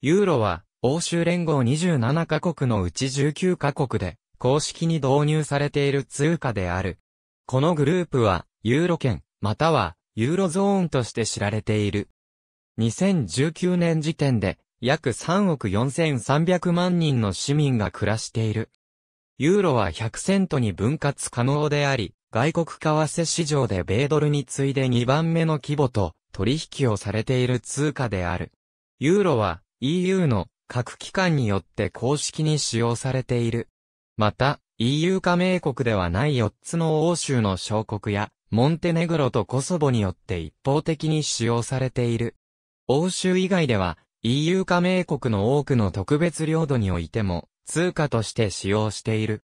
ユーロは、欧州連合27カ国のうち19カ国で、公式に導入されている通貨である。このグループは、ユーロ圏、または、ユーロゾーンとして知られている。2019年時点で、約3億4300万人の市民が暮らしている。ユーロは100セントに分割可能であり、外国為替市場で米ドルに次いで2番目の規模と取引をされている通貨である。ユーロは EU の各機関によって公式に使用されている。また、EU 加盟国ではない4つの欧州の小国や、モンテネグロとコソボによって一方的に使用されている。欧州以外では、EU 加盟国の多くの特別領土においても、通貨として使用している。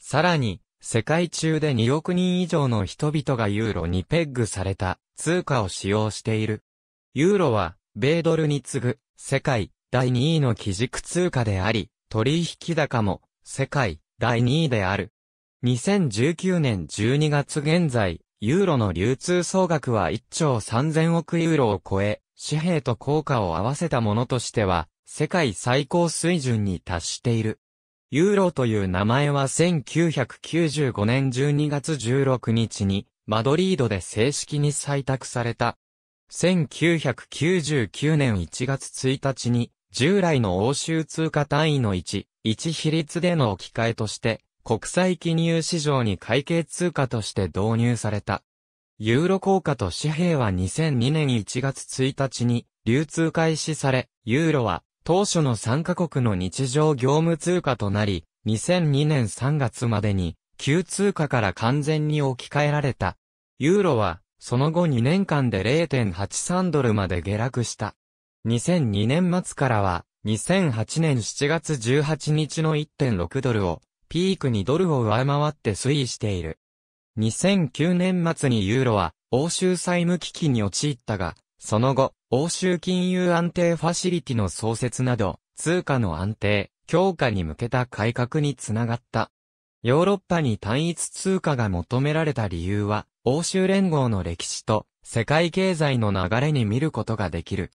さらに、世界中で2億人以上の人々がユーロにペッグされた通貨を使用している。ユーロは米ドルに次ぐ世界第2位の基軸通貨であり、取引高も世界第2位である。2019年12月現在、ユーロの流通総額は1兆3000億ユーロを超え、紙幣と効果を合わせたものとしては、世界最高水準に達している。ユーロという名前は1995年12月16日に、マドリードで正式に採択された1999年1月1日に、従来の欧州通貨単位の1、1比率での置き換えとして、国際金融市場に会計通貨として導入された。ユーロ効果と紙幣は2002年1月1日に流通開始され、ユーロは当初の3カ国の日常業務通貨となり、2002年3月までに旧通貨から完全に置き換えられた。ユーロはその後2年間で0.83ドルまで下落した。2002年末からは、2008年7月18日の1.6ドルを、ピークにドルを上回って推移している。2009年末にユーロは、欧州債務危機に陥ったが、その後、欧州金融安定ファシリティの創設など、通貨の安定、強化に向けた改革につながった。ヨーロッパに単一通貨が求められた理由は、欧州連合の歴史と世界経済の流れに見ることができる。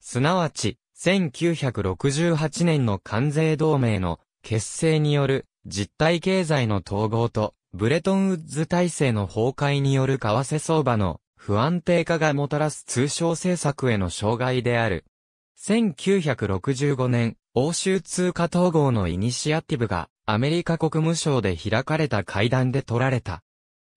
すなわち、1968年の関税同盟の結成による実体経済の統合とブレトンウッズ体制の崩壊による為替相場の不安定化がもたらす通商政策への障害である。1965年、欧州通貨統合のイニシアティブがアメリカ国務省で開かれた会談で取られた。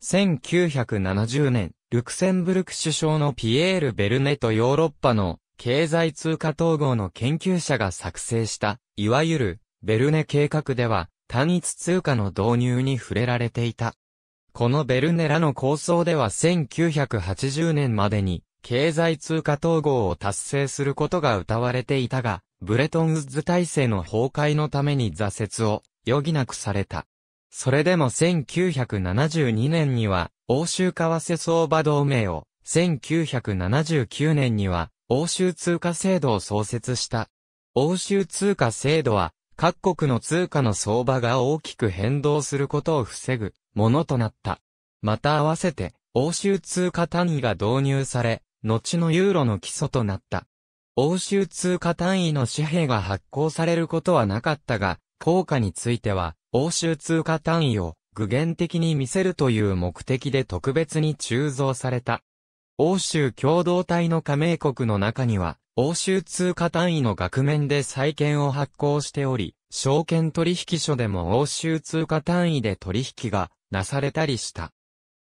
1970年、ルクセンブルク首相のピエール・ベルネとヨーロッパの経済通貨統合の研究者が作成した、いわゆるベルネ計画では単一通貨の導入に触れられていた。このベルネらの構想では1980年までに経済通貨統合を達成することが謳われていたが、ブレトンウッズ体制の崩壊のために挫折を余儀なくされた。それでも1972年には、欧州為替相場同盟を、1979年には、欧州通貨制度を創設した。欧州通貨制度は、各国の通貨の相場が大きく変動することを防ぐ、ものとなった。また合わせて、欧州通貨単位が導入され、後のユーロの基礎となった。欧州通貨単位の紙幣が発行されることはなかったが、効果については、欧州通貨単位を具現的に見せるという目的で特別に鋳造された。欧州共同体の加盟国の中には、欧州通貨単位の額面で債券を発行しており、証券取引所でも欧州通貨単位で取引がなされたりした。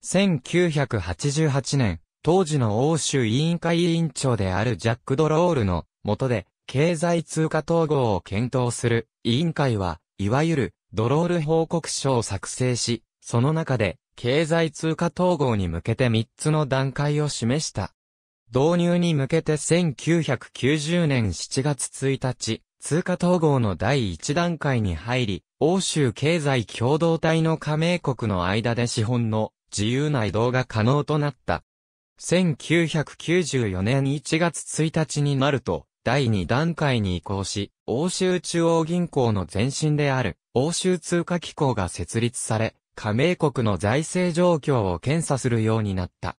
1988年、当時の欧州委員会委員長であるジャック・ドロールの下で、経済通貨統合を検討する委員会は、いわゆるドロール報告書を作成し、その中で経済通貨統合に向けて3つの段階を示した。導入に向けて1990年7月1日、通貨統合の第1段階に入り、欧州経済共同体の加盟国の間で資本の自由な移動が可能となった。1994年1月1日になると、第2段階に移行し、欧州中央銀行の前身である、欧州通貨機構が設立され、加盟国の財政状況を検査するようになった。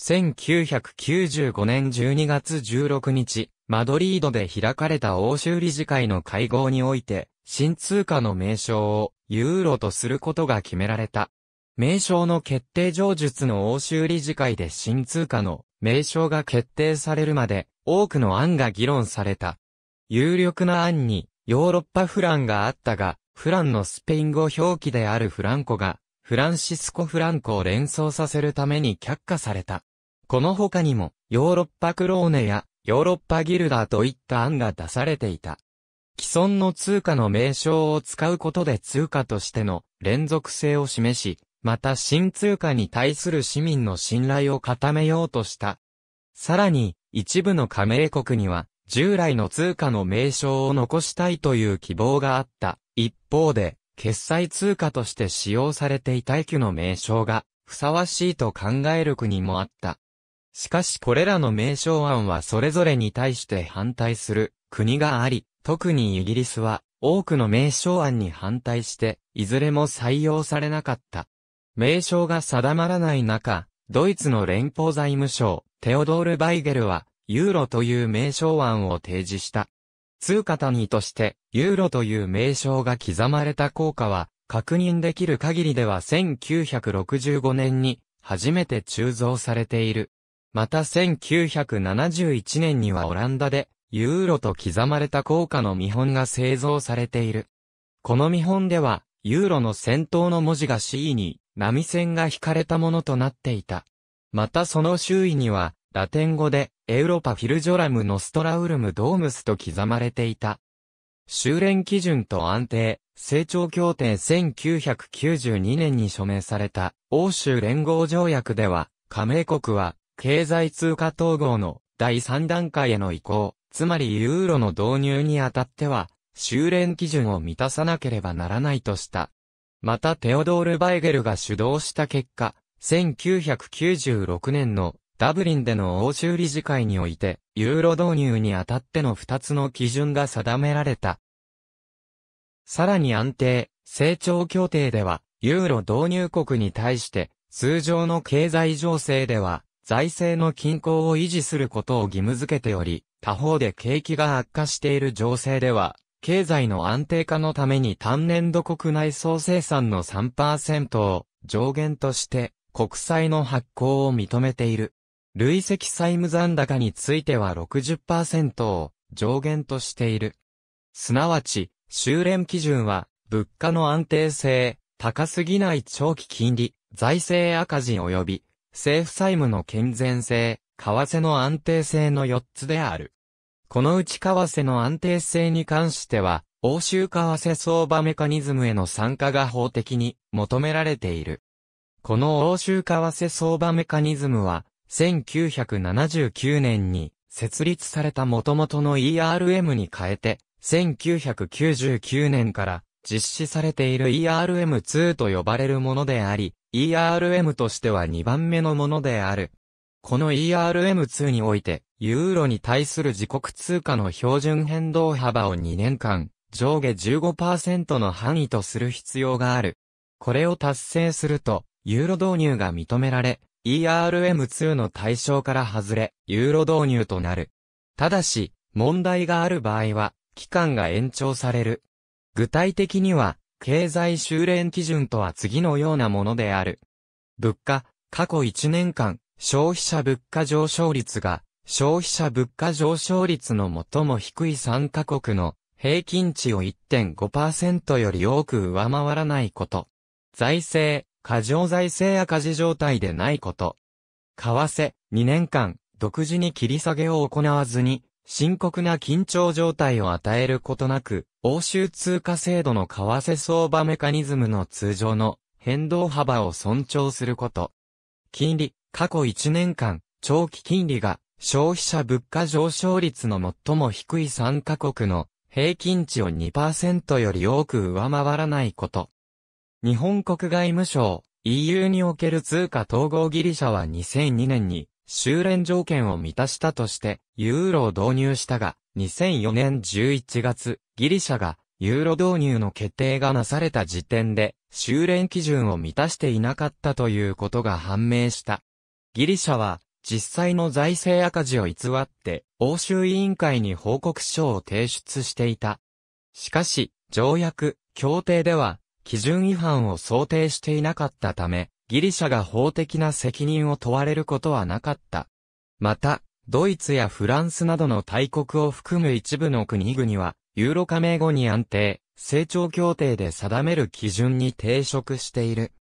1995年12月16日、マドリードで開かれた欧州理事会の会合において、新通貨の名称をユーロとすることが決められた。名称の決定上述の欧州理事会で新通貨の名称が決定されるまで、多くの案が議論された。有力な案に、ヨーロッパフランがあったが、フランのスペイン語表記であるフランコが、フランシスコ・フランコを連想させるために却下された。この他にも、ヨーロッパクローネや、ヨーロッパギルダーといった案が出されていた。既存の通貨の名称を使うことで通貨としての連続性を示し、また新通貨に対する市民の信頼を固めようとした。さらに、一部の加盟国には、従来の通貨の名称を残したいという希望があった。一方で、決済通貨として使用されていた駅の名称が、ふさわしいと考える国もあった。しかしこれらの名称案はそれぞれに対して反対する国があり、特にイギリスは多くの名称案に反対して、いずれも採用されなかった。名称が定まらない中、ドイツの連邦財務省、テオドール・バイゲルは、ユーロという名称案を提示した。通貨単位として、ユーロという名称が刻まれた効果は、確認できる限りでは1965年に、初めて鋳造されている。また1971年にはオランダで、ユーロと刻まれた効果の見本が製造されている。この見本では、ユーロの先頭の文字が C に、波線が引かれたものとなっていた。またその周囲には、ラテン語で、エウロパフィルジョラムノストラウルムドームスと刻まれていた。修練基準と安定、成長協定1992年に署名された、欧州連合条約では、加盟国は、経済通貨統合の第3段階への移行、つまりユーロの導入にあたっては、修練基準を満たさなければならないとした。またテオドール・バイゲルが主導した結果、1996年のダブリンでの欧州理事会において、ユーロ導入にあたっての2つの基準が定められた。さらに安定、成長協定では、ユーロ導入国に対して、通常の経済情勢では、財政の均衡を維持することを義務付けており、他方で景気が悪化している情勢では、経済の安定化のために単年度国内総生産の3%を上限として、国債の発行を認めている。累積債務残高については60%を上限としている。すなわち、修練基準は、物価の安定性、高すぎない長期金利、財政赤字及び、政府債務の健全性、為替の安定性の4つである。このうち為替の安定性に関しては、欧州為替相場メカニズムへの参加が法的に求められている。この欧州為替相場メカニズムは、1979年に設立された元々の ERM に変えて、1999年から実施されている ERM2 と呼ばれるものであり、ERM としては2番目のものである。この ERM2 において、ユーロに対する自国通貨の標準変動幅を2年間、上下15%の範囲とする必要がある。これを達成すると、ユーロ導入が認められ、ERM2 の対象から外れ、ユーロ導入となる。ただし、問題がある場合は、期間が延長される。具体的には、経済修練基準とは次のようなものである。物価、過去1年間、消費者物価上昇率が、消費者物価上昇率の最も低い3カ国の平均値を1.5%より多く上回らないこと。財政、過剰財政赤字状態でないこと。為替、2年間、独自に切り下げを行わずに、深刻な緊張状態を与えることなく、欧州通貨制度の為替相場メカニズムの通常の変動幅を尊重すること。金利、過去1年間、長期金利が消費者物価上昇率の最も低い3カ国の平均値を2%より多く上回らないこと。日本国外務省 EU における通貨統合ギリシャは2002年に修練条件を満たしたとしてユーロを導入したが2004年11月ギリシャがユーロ導入の決定がなされた時点で修練基準を満たしていなかったということが判明した。ギリシャは実際の財政赤字を偽って欧州委員会に報告書を提出していた。しかし条約、協定では基準違反を想定していなかったため、ギリシャが法的な責任を問われることはなかった。また、ドイツやフランスなどの大国を含む一部の国々は、ユーロ加盟後に安定、成長協定で定める基準に抵触している。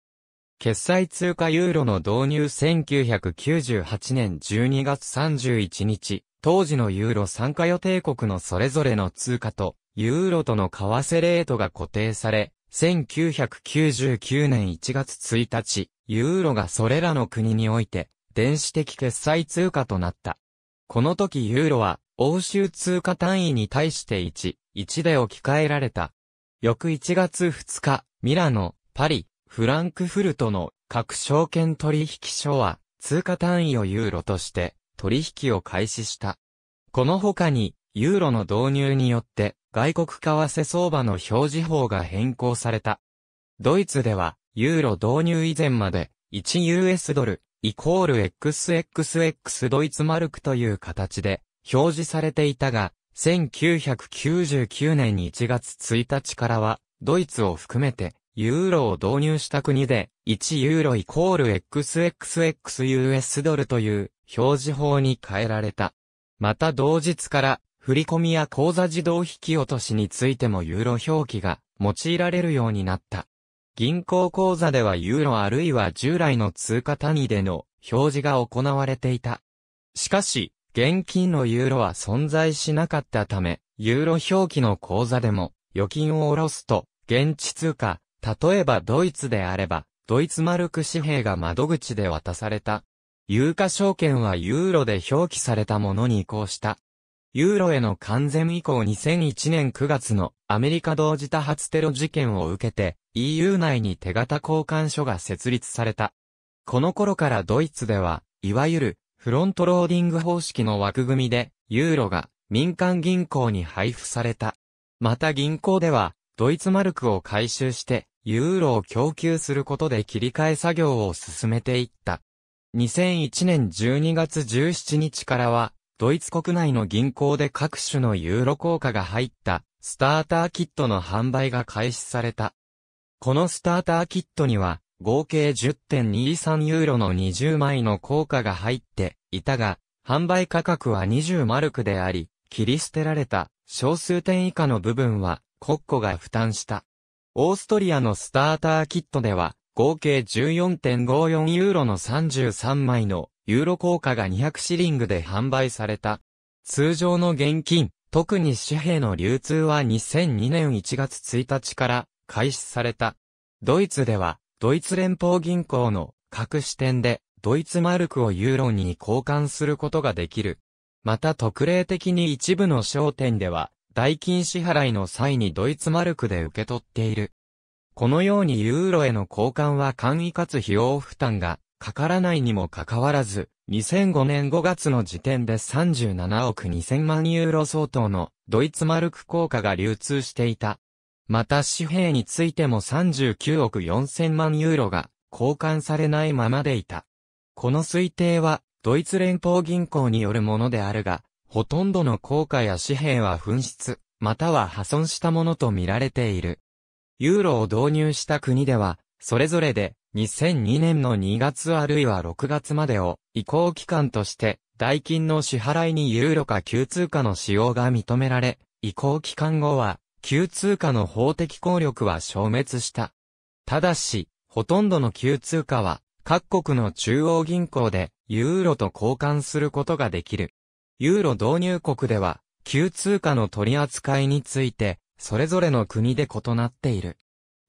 決済通貨ユーロの導入1998年12月31日、当時のユーロ参加予定国のそれぞれの通貨と、ユーロとの為替レートが固定され、1999年1月1日、ユーロがそれらの国において、電子的決済通貨となった。この時ユーロは、欧州通貨単位に対して1、1で置き換えられた。翌1月2日、ミラノ、パリ、フランクフルトの各証券取引所は、通貨単位をユーロとして、取引を開始した。この他に、ユーロの導入によって、外国為替相場の表示法が変更された。ドイツでは、ユーロ導入以前まで、1US ドル、イコール XXX ドイツマルクという形で、表示されていたが、1999年1月1日からは、ドイツを含めて、ユーロを導入した国で、1ユーロイコール XXXUS ドルという表示法に変えられた。また同日から振込や口座自動引き落としについてもユーロ表記が用いられるようになった。銀行口座ではユーロあるいは従来の通貨単位での表示が行われていた。しかし、現金のユーロは存在しなかったため、ユーロ表記の口座でも預金を下ろすと、現地通貨、例えばドイツであれば、ドイツマルク紙幣が窓口で渡された。有価証券はユーロで表記されたものに移行した。ユーロへの完全移行2001年9月のアメリカ同時多発テロ事件を受けて EU 内に手形交換所が設立された。この頃からドイツでは、いわゆるフロントローディング方式の枠組みでユーロが民間銀行に配布された。また銀行ではドイツマルクを回収してユーロを供給することで切り替え作業を進めていった。2001年12月17日からは、ドイツ国内の銀行で各種のユーロ硬貨が入ったスターターキットの販売が開始された。このスターターキットには合計10.23ユーロの20枚の硬貨が入っていたが、販売価格は20マルクであり、切り捨てられた少数点以下の部分は国庫が負担した。オーストリアのスターターキットでは、合計14.54ユーロの33枚のユーロ硬貨が200シリングで販売された。通常の現金、特に紙幣の流通は2002年1月1日から開始された。ドイツでは、ドイツ連邦銀行の各支店で、ドイツマルクをユーロに交換することができる。また特例的に一部の商店では、代金支払いの際にドイツマルクで受け取っている。このようにユーロへの交換は簡易かつ費用負担がかからないにもかかわらず、2005年5月の時点で37億2000万ユーロ相当のドイツマルク硬貨が流通していた。また紙幣についても39億4000万ユーロが交換されないままでいた。この推定はドイツ連邦銀行によるものであるが、ほとんどの硬貨や紙幣は紛失、または破損したものと見られている。ユーロを導入した国では、それぞれで2002年の2月あるいは6月までを移行期間として、代金の支払いにユーロか旧通貨の使用が認められ、移行期間後は、旧通貨の法的効力は消滅した。ただし、ほとんどの旧通貨は、各国の中央銀行で、ユーロと交換することができる。ユーロ導入国では、旧通貨の取り扱いについて、それぞれの国で異なっている。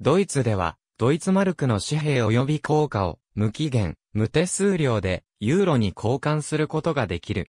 ドイツでは、ドイツマルクの紙幣及び硬貨を無期限、無手数料でユーロに交換することができる。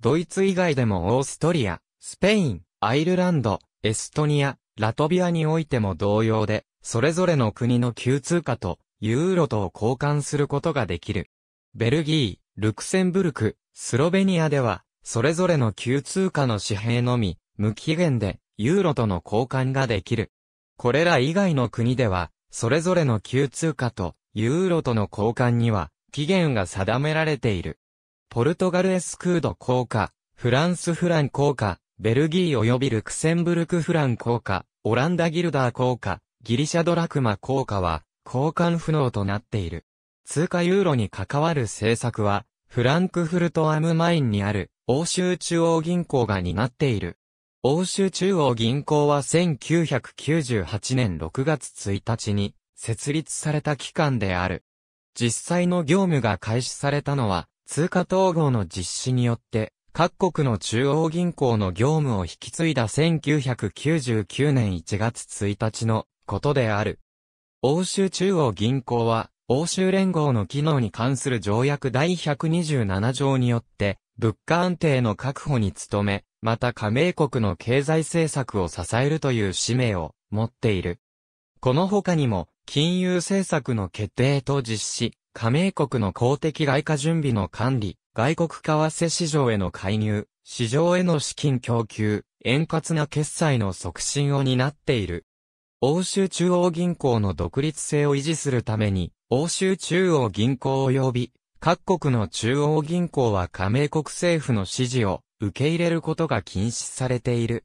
ドイツ以外でもオーストリア、スペイン、アイルランド、エストニア、ラトビアにおいても同様で、それぞれの国の旧通貨とユーロとを交換することができる。ベルギー、ルクセンブルク、スロベニアでは、それぞれの旧通貨の紙幣のみ、無期限でユーロとの交換ができる。これら以外の国では、それぞれの旧通貨とユーロとの交換には期限が定められている。ポルトガルエスクード効果、フランスフラン効果、ベルギー及びルクセンブルクフラン効果、オランダギルダー効果、ギリシャドラクマ効果は交換不能となっている。通貨ユーロに関わる政策は、フランクフルトアムマインにある欧州中央銀行が担っている。欧州中央銀行は1998年6月1日に設立された機関である。実際の業務が開始されたのは通貨統合の実施によって各国の中央銀行の業務を引き継いだ1999年1月1日のことである。欧州中央銀行は欧州連合の機能に関する条約第127条によって物価安定の確保に努め、また加盟国の経済政策を支えるという使命を持っている。この他にも、金融政策の決定と実施、加盟国の公的外貨準備の管理、外国為替市場への介入、市場への資金供給、円滑な決済の促進を担っている。欧州中央銀行の独立性を維持するために、欧州中央銀行及び、各国の中央銀行は加盟国政府の指示を受け入れることが禁止されている。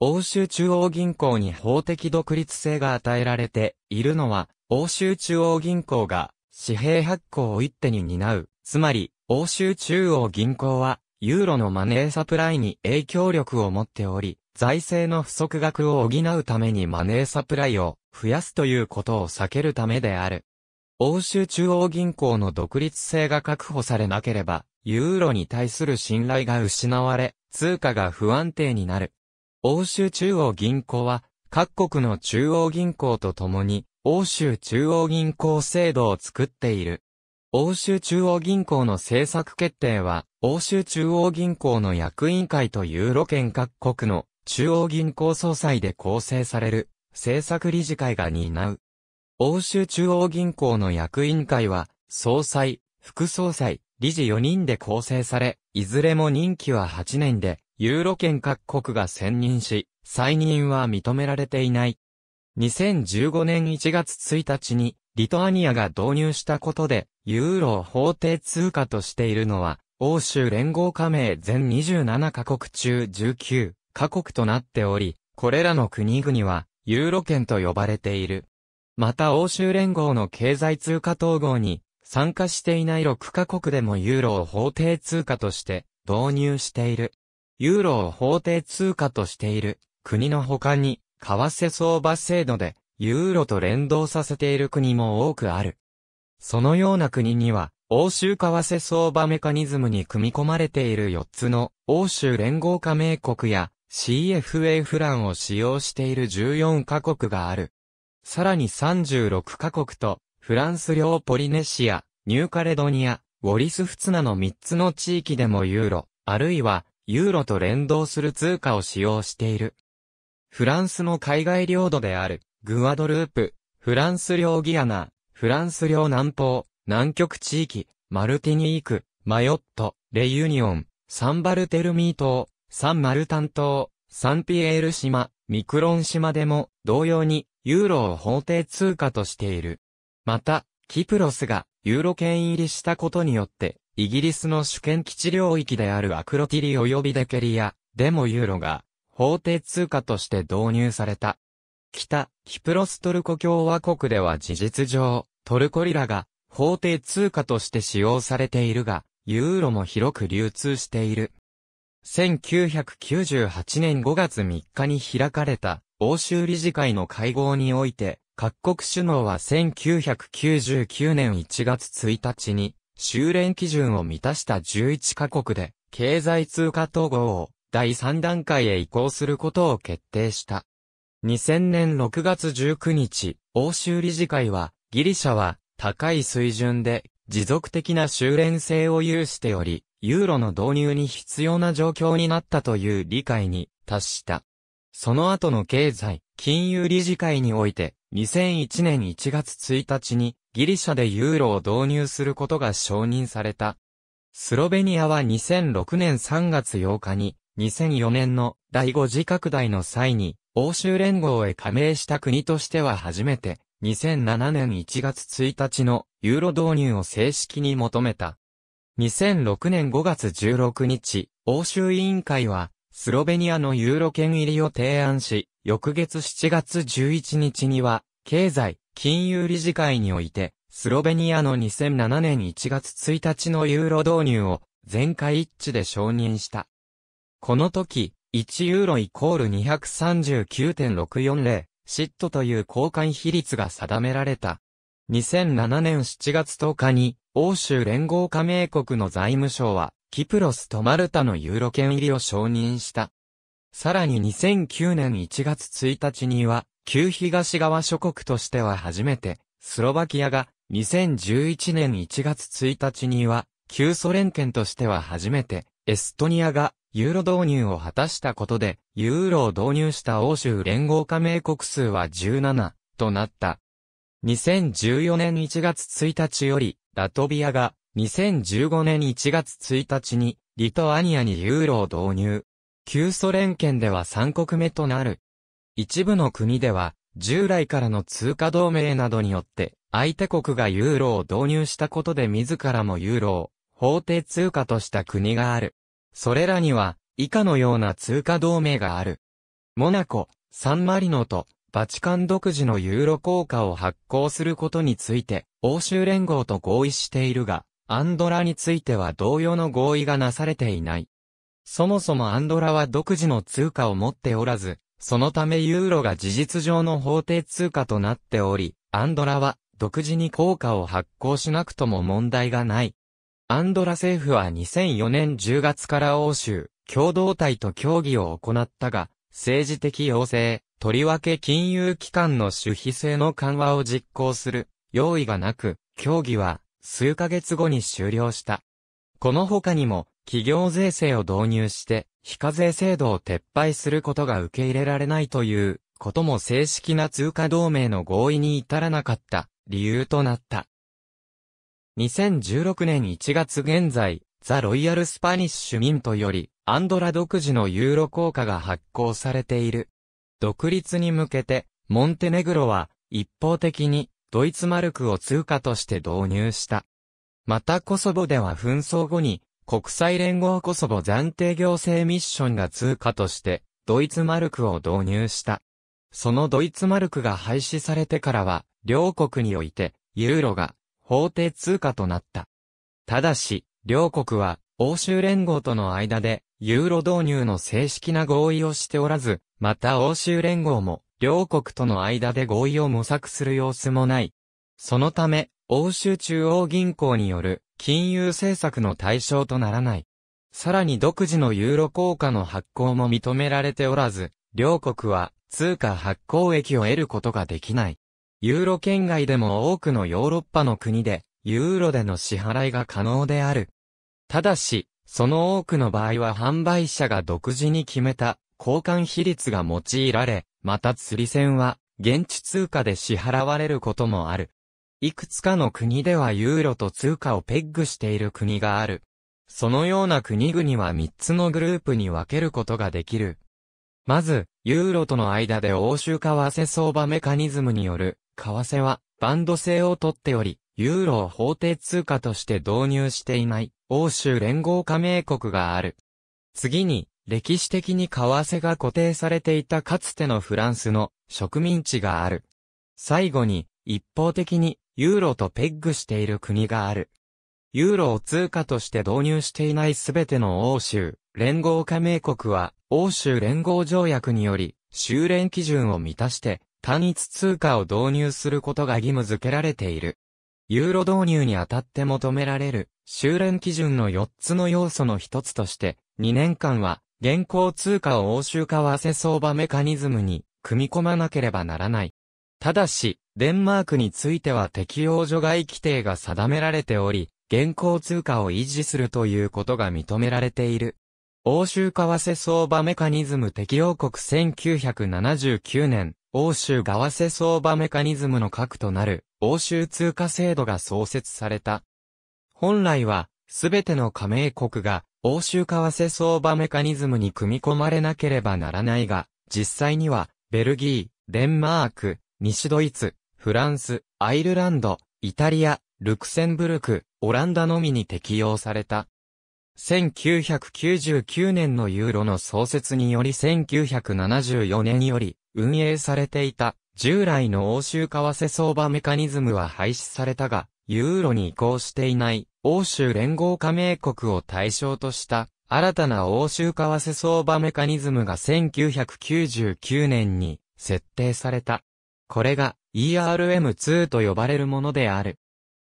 欧州中央銀行に法的独立性が与えられているのは、欧州中央銀行が紙幣発行を一手に担う。つまり、欧州中央銀行は、ユーロのマネーサプライに影響力を持っており、財政の不足額を補うためにマネーサプライを増やすということを避けるためである。欧州中央銀行の独立性が確保されなければ、ユーロに対する信頼が失われ、通貨が不安定になる。欧州中央銀行は、各国の中央銀行と共に、欧州中央銀行制度を作っている。欧州中央銀行の政策決定は、欧州中央銀行の役員会とユーロ圏各国の中央銀行総裁で構成される政策理事会が担う。欧州中央銀行の役員会は、総裁、副総裁、理事4人で構成され、いずれも任期は8年で、ユーロ圏各国が選任し、再任は認められていない。2015年1月1日に、リトアニアが導入したことで、ユーロを法定通貨としているのは、欧州連合加盟全27カ国中19カ国となっており、これらの国々は、ユーロ圏と呼ばれている。また欧州連合の経済通貨統合に参加していない6カ国でもユーロを法定通貨として導入している。ユーロを法定通貨としている国の他に為替相場制度でユーロと連動させている国も多くある。そのような国には、欧州為替相場メカニズムに組み込まれている4つの欧州連合加盟国や CFA フランを使用している14カ国がある。さらに36カ国と、フランス領ポリネシア、ニューカレドニア、ウォリスフツナの3つの地域でもユーロ、あるいは、ユーロと連動する通貨を使用している。フランスの海外領土である、グアドループ、フランス領ギアナ、フランス領南方、南極地域、マルティニーク、マヨット、レユニオン、サンバルテルミー島、サンマルタン島、サンピエール島、ミクロン島でも、同様に、ユーロを法定通貨としている。また、キプロスがユーロ圏入りしたことによって、イギリスの主権基地領域であるアクロティリ及びデケリア、でもユーロが法定通貨として導入された。北、キプロストルコ共和国では事実上、トルコリラが法定通貨として使用されているが、ユーロも広く流通している。1998年5月3日に開かれた欧州理事会の会合において、各国首脳は1999年1月1日に、修練基準を満たした11カ国で、経済通貨統合を第3段階へ移行することを決定した。2000年6月19日、欧州理事会は、ギリシャは高い水準で持続的な修練性を有しており、ユーロの導入に必要な状況になったという理解に達した。その後の経済、金融理事会において、2001年1月1日に、ギリシャでユーロを導入することが承認された。スロベニアは2006年3月8日に、2004年の第5次拡大の際に、欧州連合へ加盟した国としては初めて、2007年1月1日のユーロ導入を正式に求めた。2006年5月16日、欧州委員会は、スロベニアのユーロ圏入りを提案し、翌月7月11日には、経済、金融理事会において、スロベニアの2007年1月1日のユーロ導入を全会一致で承認した。この時、1ユーロイコール239.640、シットという交換比率が定められた。2007年7月10日に、欧州連合加盟国の財務省は、キプロスとマルタのユーロ圏入りを承認した。さらに2009年1月1日には、旧東側諸国としては初めて、スロバキアが、2011年1月1日には、旧ソ連圏としては初めて、エストニアが、ユーロ導入を果たしたことで、ユーロを導入した欧州連合加盟国数は17、となった。2014年1月1日より、ラトビアが、2015年1月1日に、リトアニアにユーロを導入。旧ソ連圏では3国目となる。一部の国では、従来からの通貨同盟などによって、相手国がユーロを導入したことで自らもユーロを法定通貨とした国がある。それらには、以下のような通貨同盟がある。モナコ、サンマリノと、バチカン独自のユーロ効果を発行することについて、欧州連合と合意しているが、アンドラについては同様の合意がなされていない。そもそもアンドラは独自の通貨を持っておらず、そのためユーロが事実上の法定通貨となっており、アンドラは独自に効果を発行しなくとも問題がない。アンドラ政府は2004年10月から欧州、共同体と協議を行ったが、政治的要請、とりわけ金融機関の守秘性の緩和を実行する、用意がなく、協議は数ヶ月後に終了した。この他にも、企業税制を導入して、非課税制度を撤廃することが受け入れられないという、ことも正式な通貨同盟の合意に至らなかった理由となった。2016年1月現在、ザ・ロイヤル・スパニッシュ・ミントより、アンドラ独自のユーロ効果が発行されている。独立に向けて、モンテネグロは、一方的に、ドイツマルクを通貨として導入した。またコソボでは紛争後に、国際連合コソボ暫定行政ミッションが通貨として、ドイツマルクを導入した。そのドイツマルクが廃止されてからは、両国において、ユーロが、法定通貨となった。ただし、両国は、欧州連合との間で、ユーロ導入の正式な合意をしておらず、また欧州連合も、両国との間で合意を模索する様子もない。そのため、欧州中央銀行による金融政策の対象とならない。さらに独自のユーロ硬貨の発行も認められておらず、両国は通貨発行益を得ることができない。ユーロ圏外でも多くのヨーロッパの国で、ユーロでの支払いが可能である。ただし、その多くの場合は販売者が独自に決めた交換比率が用いられ、また釣り銭は、現地通貨で支払われることもある。いくつかの国ではユーロと通貨をペッグしている国がある。そのような国々は3つのグループに分けることができる。まず、ユーロとの間で欧州為替相場メカニズムによる、為替は、バンド制をとっており、ユーロを法定通貨として導入していない、欧州連合加盟国がある。次に、歴史的に為替が固定されていたかつてのフランスの植民地がある。最後に、一方的にユーロとペッグしている国がある。ユーロを通貨として導入していないすべての欧州、連合加盟国は、欧州連合条約により、修練基準を満たして、単一通貨を導入することが義務付けられている。ユーロ導入にあたって求められる、修練基準の4つの要素の一つとして、2年間は、現行通貨を欧州為替相場メカニズムに組み込まなければならない。ただし、デンマークについては適用除外規定が定められており、現行通貨を維持するということが認められている。欧州為替相場メカニズム適用国1979年、欧州為替相場メカニズムの核となる欧州通貨制度が創設された。本来は、すべての加盟国が欧州為替相場メカニズムに組み込まれなければならないが、実際には、ベルギー、デンマーク、西ドイツ、フランス、アイルランド、イタリア、ルクセンブルク、オランダのみに適用された。1999年のユーロの創設により1974年より運営されていた従来の欧州為替相場メカニズムは廃止されたが、ユーロに移行していない欧州連合加盟国を対象とした新たな欧州為替相場メカニズムが1999年に設定された。これが ERM2 と呼ばれるものである。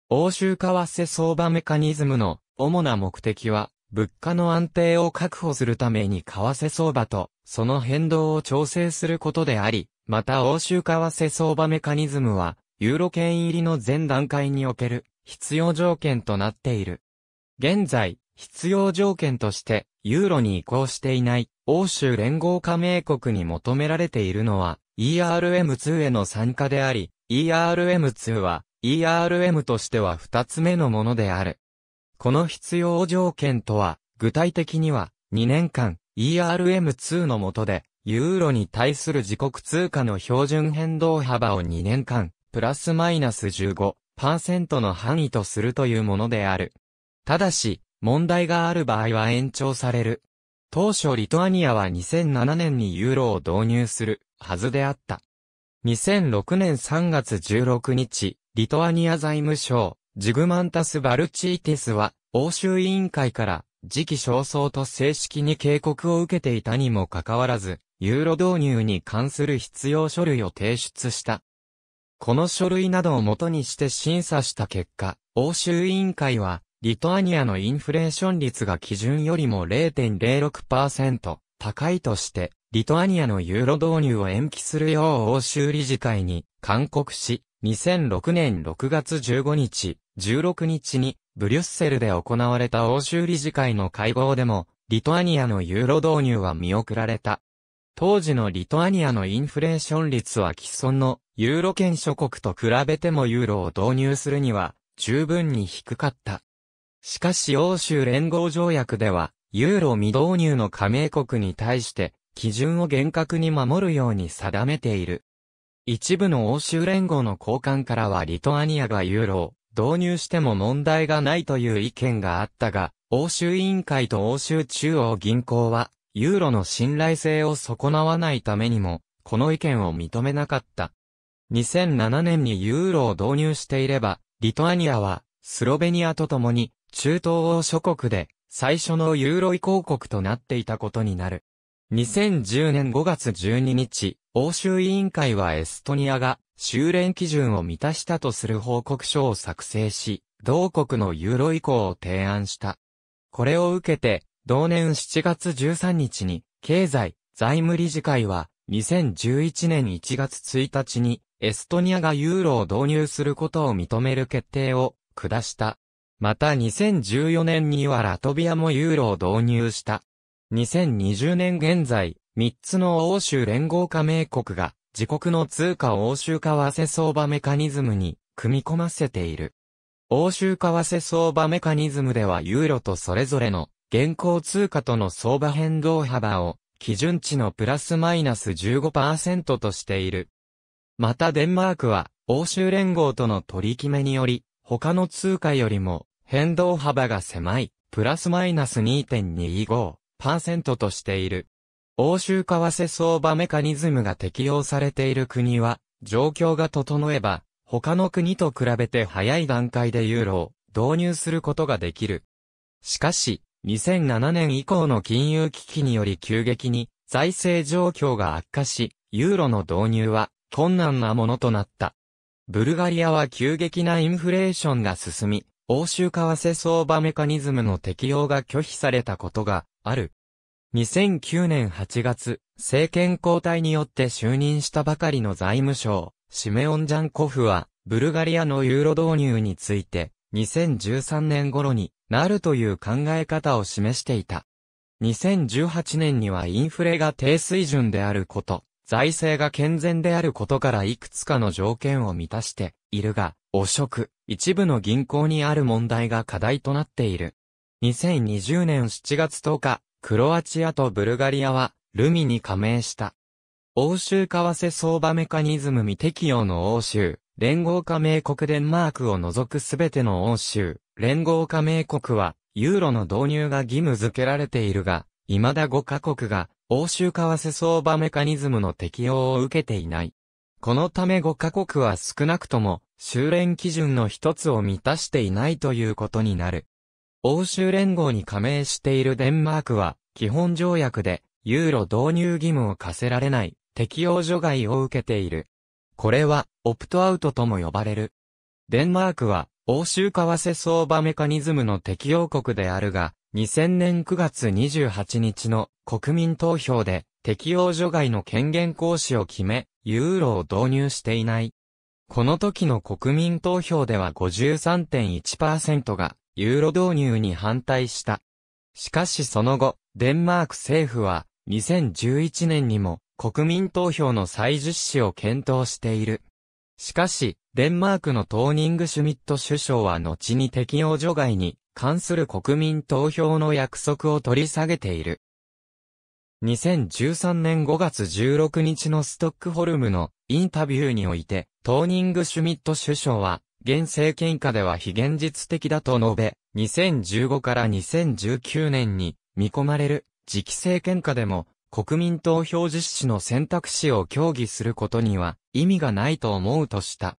欧州為替相場メカニズムの主な目的は物価の安定を確保するために為替相場とその変動を調整することであり、また欧州為替相場メカニズムはユーロ圏入りの前段階における必要条件となっている。現在、必要条件として、ユーロに移行していない、欧州連合加盟国に求められているのは、ERM2 への参加であり、ERM2 は、ERM としては二つ目のものである。この必要条件とは、具体的には、2年間、ERM2 の下で、ユーロに対する自国通貨の標準変動幅を2年間、プラスマイナス15、0トの範囲とするというものである。ただし、問題がある場合は延長される。当初リトアニアは2007年にユーロを導入するはずであった。2006年3月16日、リトアニア財務省、ジグマンタス・バルチーティスは、欧州委員会から、次期焦燥と正式に警告を受けていたにもかかわらず、ユーロ導入に関する必要書類を提出した。この書類などをもとにして審査した結果、欧州委員会は、リトアニアのインフレーション率が基準よりも0.06%高いとして、リトアニアのユーロ導入を延期するよう欧州理事会に勧告し、2006年6月15日、16日にブリュッセルで行われた欧州理事会の会合でも、リトアニアのユーロ導入は見送られた。当時のリトアニアのインフレーション率は既存のユーロ圏諸国と比べてもユーロを導入するには十分に低かった。しかし欧州連合条約ではユーロ未導入の加盟国に対して基準を厳格に守るように定めている。一部の欧州連合の交換からはリトアニアがユーロを導入しても問題がないという意見があったが、欧州委員会と欧州中央銀行はユーロの信頼性を損なわないためにも、この意見を認めなかった。2007年にユーロを導入していれば、リトアニアは、スロベニアと共に、中東欧諸国で、最初のユーロ移行国となっていたことになる。2010年5月12日、欧州委員会はエストニアが、修練基準を満たしたとする報告書を作成し、同国のユーロ移行を提案した。これを受けて、同年7月13日に、経済、財務理事会は、2011年1月1日に、エストニアがユーロを導入することを認める決定を下した。また2014年にはラトビアもユーロを導入した。2020年現在、3つの欧州連合加盟国が自国の通貨欧州為替相場メカニズムに組み込ませている。欧州為替相場メカニズムではユーロとそれぞれの現行通貨との相場変動幅を基準値のプラスマイナス15%としている。またデンマークは欧州連合との取り決めにより他の通貨よりも変動幅が狭いプラスマイナス2.25%としている。欧州為替相場メカニズムが適用されている国は状況が整えば他の国と比べて早い段階でユーロを導入することができる。しかし、2007年以降の金融危機により急激に財政状況が悪化し、ユーロの導入は困難なものとなった。ブルガリアは急激なインフレーションが進み、欧州為替相場メカニズムの適用が拒否されたことがある。2009年8月、政権交代によって就任したばかりの財務省、シメオン・ジャンコフは、ブルガリアのユーロ導入について、2013年頃になるという考え方を示していた。2018年にはインフレが低水準であること、財政が健全であることからいくつかの条件を満たしているが、汚職、一部の銀行にある問題が課題となっている。2020年7月10日、クロアチアとブルガリアは、ルミに加盟した。欧州為替相場メカニズム未適用の欧州、連合加盟国デンマークを除くすべての欧州、連合加盟国は、ユーロの導入が義務付けられているが、未だ5カ国が、欧州為替相場メカニズムの適用を受けていない。このため5カ国は少なくとも、修練基準の一つを満たしていないということになる。欧州連合に加盟しているデンマークは、基本条約で、ユーロ導入義務を課せられない、適用除外を受けている。これは、オプトアウトとも呼ばれる。デンマークは、欧州為替相場メカニズムの適用国であるが、2000年9月28日の国民投票で適用除外の権限行使を決め、ユーロを導入していない。この時の国民投票では53.1%がユーロ導入に反対した。しかしその後、デンマーク政府は2011年にも国民投票の再実施を検討している。しかし、デンマークのトーニングシュミット首相は後に適用除外に関する国民投票の約束を取り下げている。2013年5月16日のストックホルムのインタビューにおいて、トーニングシュミット首相は、現政権下では非現実的だと述べ、2015から2019年に見込まれる次期政権下でも国民投票実施の選択肢を協議することには意味がないと思うとした。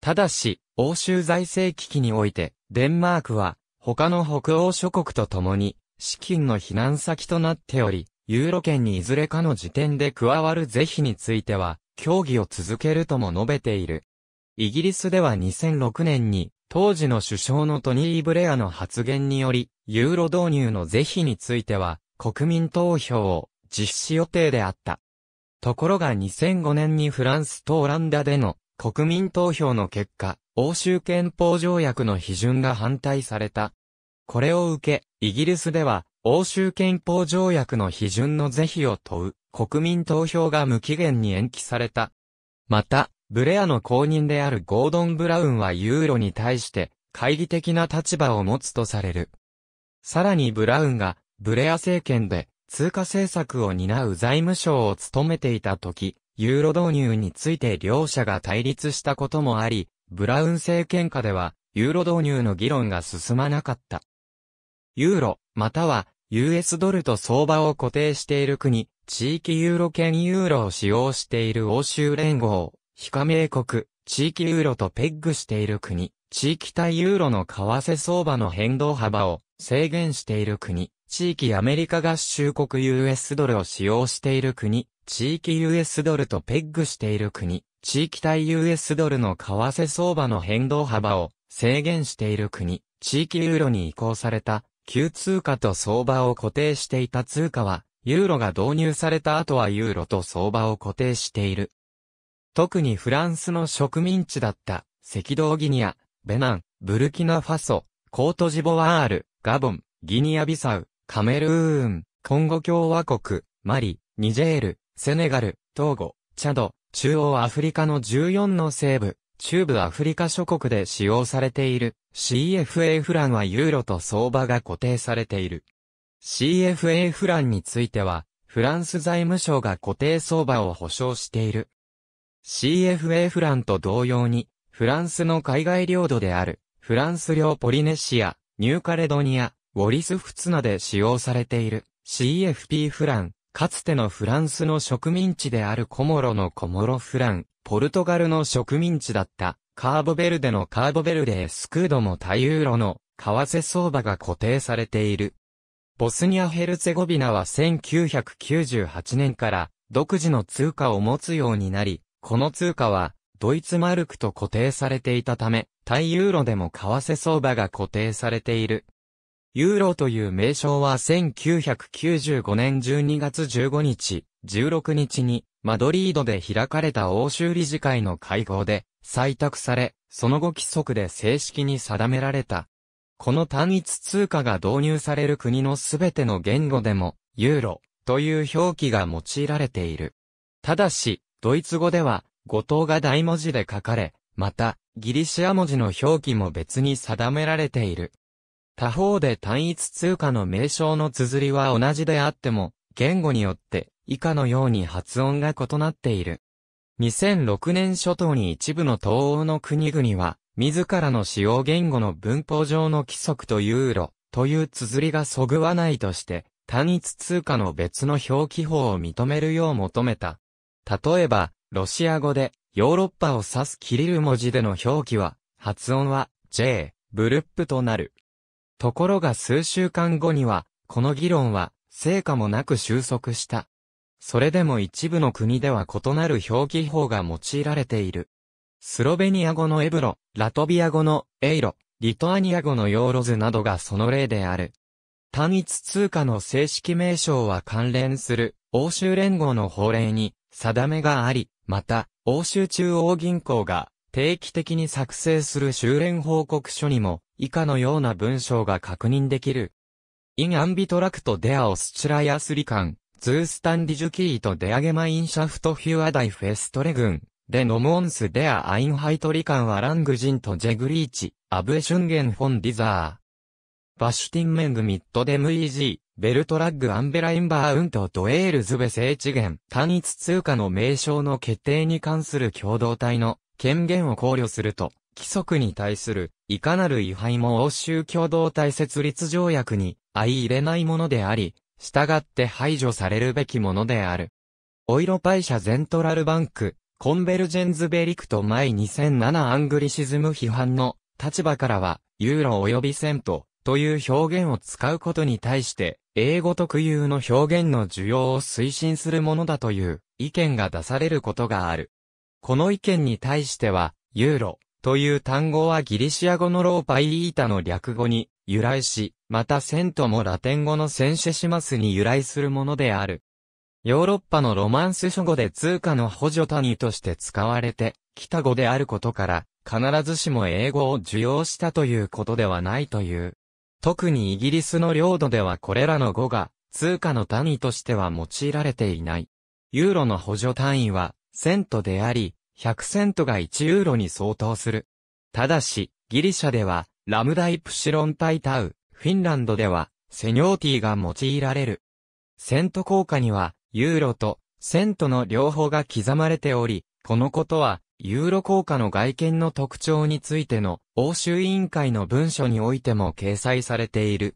ただし、欧州財政危機において、デンマークは、他の北欧諸国と共に、資金の避難先となっており、ユーロ圏にいずれかの時点で加わる是非については、協議を続けるとも述べている。イギリスでは2006年に、当時の首相のトニー・ブレアの発言により、ユーロ導入の是非については、国民投票を実施予定であった。ところが2005年にフランスとオランダでの国民投票の結果、欧州憲法条約の批准が反対された。これを受け、イギリスでは、欧州憲法条約の批准の是非を問う国民投票が無期限に延期された。また、ブレアの後任であるゴードン・ブラウンはユーロに対して、懐疑的な立場を持つとされる。さらにブラウンが、ブレア政権で、通貨政策を担う財務省を務めていた時、ユーロ導入について両者が対立したこともあり、ブラウン政権下では、ユーロ導入の議論が進まなかった。ユーロ、または、US ドルと相場を固定している国、地域ユーロ圏ユーロを使用している欧州連合、非加盟国、地域ユーロとペッグしている国、地域対ユーロの為替相場の変動幅を制限している国、地域アメリカ合衆国 US ドルを使用している国、地域 US ドルとペッグしている国、地域対 US ドルの為替相場の変動幅を制限している国、地域ユーロに移行された、旧通貨と相場を固定していた通貨は、ユーロが導入された後はユーロと相場を固定している。特にフランスの植民地だった、赤道ギニア、ベナン、ブルキナファソ、コートジボワール、ガボン、ギニアビサウ、カメルーン、コンゴ共和国、マリ、ニジェール、セネガル、トーゴ、チャド、中央アフリカの14の西部、中部アフリカ諸国で使用されている CFA フランはユーロと相場が固定されている。CFA フランについては、フランス財務省が固定相場を保証している。CFA フランと同様に、フランスの海外領土である、フランス領ポリネシア、ニューカレドニア、ウォリスフツナで使用されている CFP フランかつてのフランスの植民地であるコモロのコモロフラン、ポルトガルの植民地だったカーボベルデのカーボベルデへスクードもタユーロの為替相場が固定されている。ボスニア・ヘルツェゴビナは1998年から独自の通貨を持つようになり、この通貨はドイツマルクと固定されていたため、対ユーロでも為替相場が固定されている。ユーロという名称は1995年12月15日、16日にマドリードで開かれた欧州理事会の会合で採択され、その後規則で正式に定められた。この単一通貨が導入される国のすべての言語でも、ユーロという表記が用いられている。ただし、ドイツ語では、語頭が大文字で書かれ、また、ギリシア文字の表記も別に定められている。他方で単一通貨の名称の綴りは同じであっても、言語によって以下のように発音が異なっている。2006年初頭に一部の東欧の国々は、自らの使用言語の文法上の規則とユーロという綴りがそぐわないとして、単一通貨の別の表記法を認めるよう求めた。例えば、ロシア語でヨーロッパを指すキリル文字での表記は、発音は J、ブルップとなる。ところが数週間後には、この議論は、成果もなく収束した。それでも一部の国では異なる表記法が用いられている。スロベニア語のエブロ、ラトビア語のエイロ、リトアニア語のヨーロズなどがその例である。単一通貨の正式名称は関連する欧州連合の法令に定めがあり、また、欧州中央銀行が定期的に作成する修練報告書にも、以下のような文章が確認できる。インアンビトラクトデアオスチュライアスリカン、t ースタンディジュキートデアゲマインシャフトフュアダイフェストレグン、レノモンスデアアインハイトリカンはラングジンとジェグリーチ、アブエシュンゲンフォンディザー。バシュティンメングミッドデムイージー、ベルトラッグアンベラインバーウントドエールズベ聖地元、単一通貨の名称の決定に関する共同体の権限を考慮すると、規則に対する、いかなる違反も欧州共同体設立条約に、相入れないものであり、従って排除されるべきものである。オイロパイ社ゼントラルバンク、コンベルジェンズベリクト前2007アングリシズム批判の立場からは、ユーロ及びセントという表現を使うことに対して、英語特有の表現の需要を推進するものだという意見が出されることがある。この意見に対しては、ユーロという単語はギリシア語のローパイイータの略語に由来し、またセントもラテン語のセンシェシマスに由来するものである。ヨーロッパのロマンス書語で通貨の補助谷として使われて北語であることから、必ずしも英語を受容したということではないという。特にイギリスの領土ではこれらの語が通貨の単位としては用いられていない。ユーロの補助単位はセントであり、100セントが1ユーロに相当する。ただし、ギリシャでは、ラムダイプシロンイタウ、フィンランドでは、セニョーティが用いられる。セント効果には、ユーロとセントの両方が刻まれており、このことは、ユーロ効果の外見の特徴についての欧州委員会の文書においても掲載されている。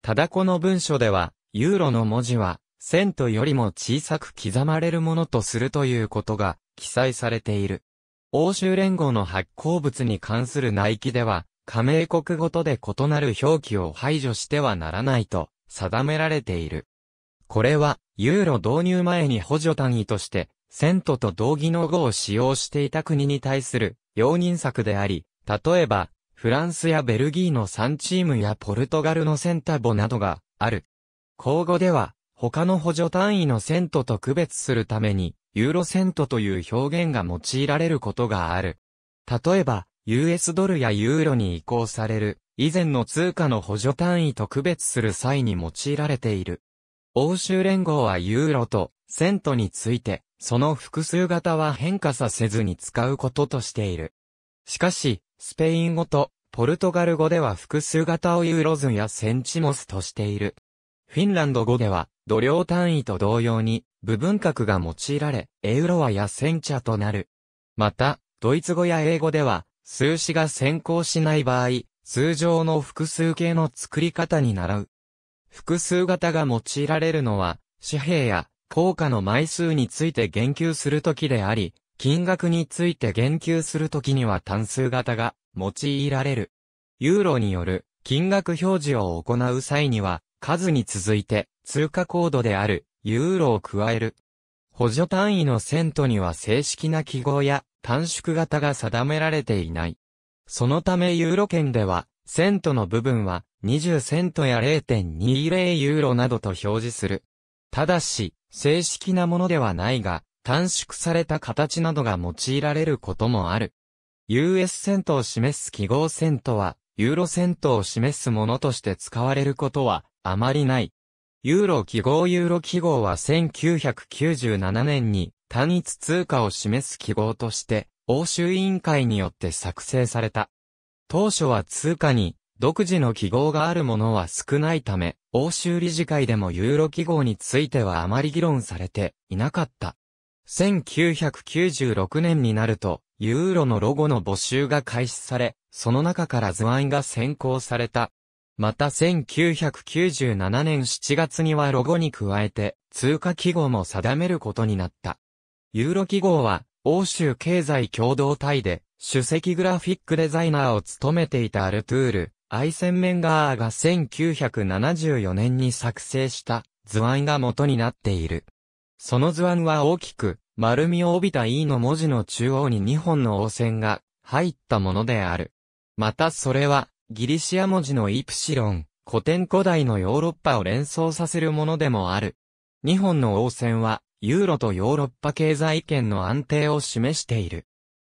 ただこの文書では、ユーロの文字は1000とよりも小さく刻まれるものとするということが記載されている。欧州連合の発行物に関する内規では、加盟国ごとで異なる表記を排除してはならないと定められている。これは、ユーロ導入前に補助単位として、セントと同義の語を使用していた国に対する容認策であり、例えば、フランスやベルギーの3チームやポルトガルのセンタボなどがある。口語では、他の補助単位のセントと区別するために、ユーロセントという表現が用いられることがある。例えば、US ドルやユーロに移行される、以前の通貨の補助単位と区別する際に用いられている。欧州連合はユーロとセントについて、その複数型は変化させずに使うこととしている。しかし、スペイン語とポルトガル語では複数型をユーロズンやセンチモスとしている。フィンランド語では、度量単位と同様に、部分格が用いられ、エウロアやセンチャとなる。また、ドイツ語や英語では、数詞が先行しない場合、通常の複数形の作り方に習う。複数型が用いられるのは、紙幣や硬貨の枚数について言及するときであり、金額について言及するときには単数型が用いられる。ユーロによる金額表示を行う際には、数に続いて、通貨コードである、ユーロを加える。補助単位のセントには正式な記号や短縮型が定められていない。そのためユーロ圏では、セントの部分は20セントや0.20ユーロなどと表示する。ただし、正式なものではないが、短縮された形などが用いられることもある。US セントを示す記号セントは、ユーロセントを示すものとして使われることはあまりない。ユーロ記号ユーロ記号は1997年に単一通貨を示す記号として欧州委員会によって作成された。当初は通貨に独自の記号があるものは少ないため、欧州理事会でもユーロ記号についてはあまり議論されていなかった。1996年になると、ユーロのロゴの募集が開始され、その中から図案が選考された。また1997年7月にはロゴに加えて通貨記号も定めることになった。ユーロ記号は欧州経済共同体で主席グラフィックデザイナーを務めていたアルトゥール、アイセンメンガーが1974年に作成した図案が元になっている。その図案は大きく丸みを帯びた E の文字の中央に2本の横線が入ったものである。またそれはギリシア文字のイプシロン、古典古代のヨーロッパを連想させるものでもある。日本の王戦は、ユーロとヨーロッパ経済圏の安定を示している。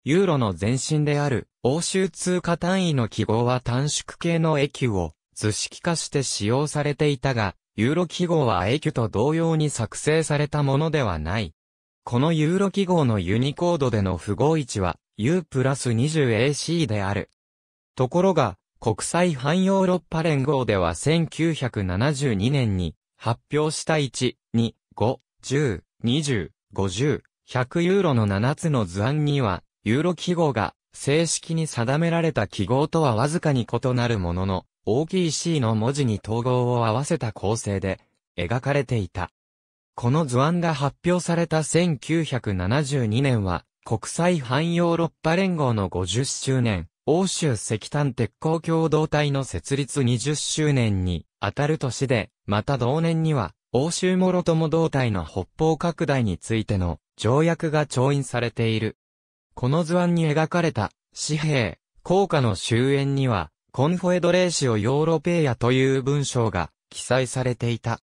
ユーロの前身である、欧州通貨単位の記号は短縮系のエキュを図式化して使用されていたが、ユーロ記号はエキュと同様に作成されたものではない。このユーロ記号のユニコードでの符号位置は U プラス 20AC である。ところが、国際汎ヨーロッパ連合では1972年に発表した1、2、5、10、20、50、100ユーロの7つの図案には、ユーロ記号が正式に定められた記号とはわずかに異なるものの、大きい C の文字に統合を合わせた構成で描かれていた。この図案が発表された1972年は、国際汎ヨーロッパ連合の50周年欧州石炭鉄鋼共同体の設立20周年に当たる年で、また同年には、欧州諸友同体の北方拡大についての条約が調印されている。この図案に描かれた紙幣、硬貨の終焉には、コンフォエドレーシオヨーロペイアという文章が記載されていた。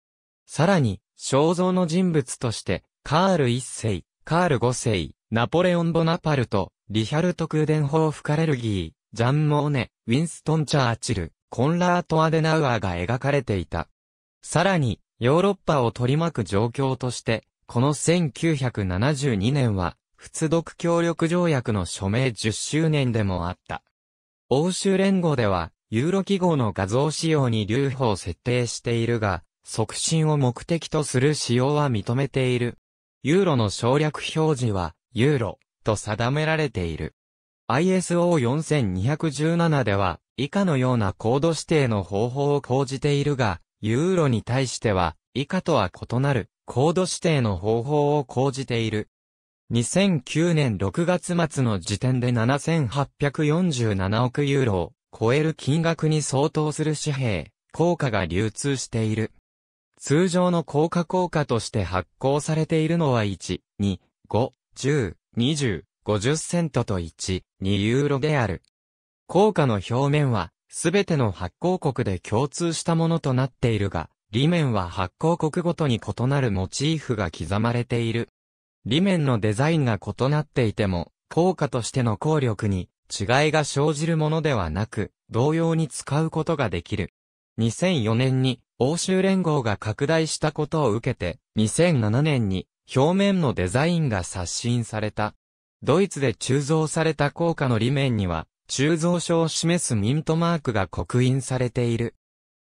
さらに、肖像の人物として、カール1世、カール5世、ナポレオン・ボナパルト、リヒャルト・クーデンホーフ・カレルギー、ジャン・モーネ、ウィンストン・チャーチル、コンラート・アデナウアーが描かれていた。さらに、ヨーロッパを取り巻く状況として、この1972年は、仏独協力条約の署名10周年でもあった。欧州連合では、ユーロ記号の画像仕様に留保を設定しているが、促進を目的とする使用は認めている。ユーロの省略表示は、ユーロと定められている。ISO4217 では以下のようなコード指定の方法を講じているが、ユーロに対しては以下とは異なるコード指定の方法を講じている。2009年6月末の時点で7847億ユーロを超える金額に相当する紙幣、硬貨が流通している。通常の硬貨効果として発行されているのは1、2、5、10、20、50セントと1、2ユーロである。硬貨の表面は、すべての発行国で共通したものとなっているが、裏面は発行国ごとに異なるモチーフが刻まれている。裏面のデザインが異なっていても、硬貨としての効力に違いが生じるものではなく、同様に使うことができる。2004年に欧州連合が拡大したことを受けて、2007年に表面のデザインが刷新された。ドイツで鋳造された硬貨の裏面には、鋳造書を示すミントマークが刻印されている。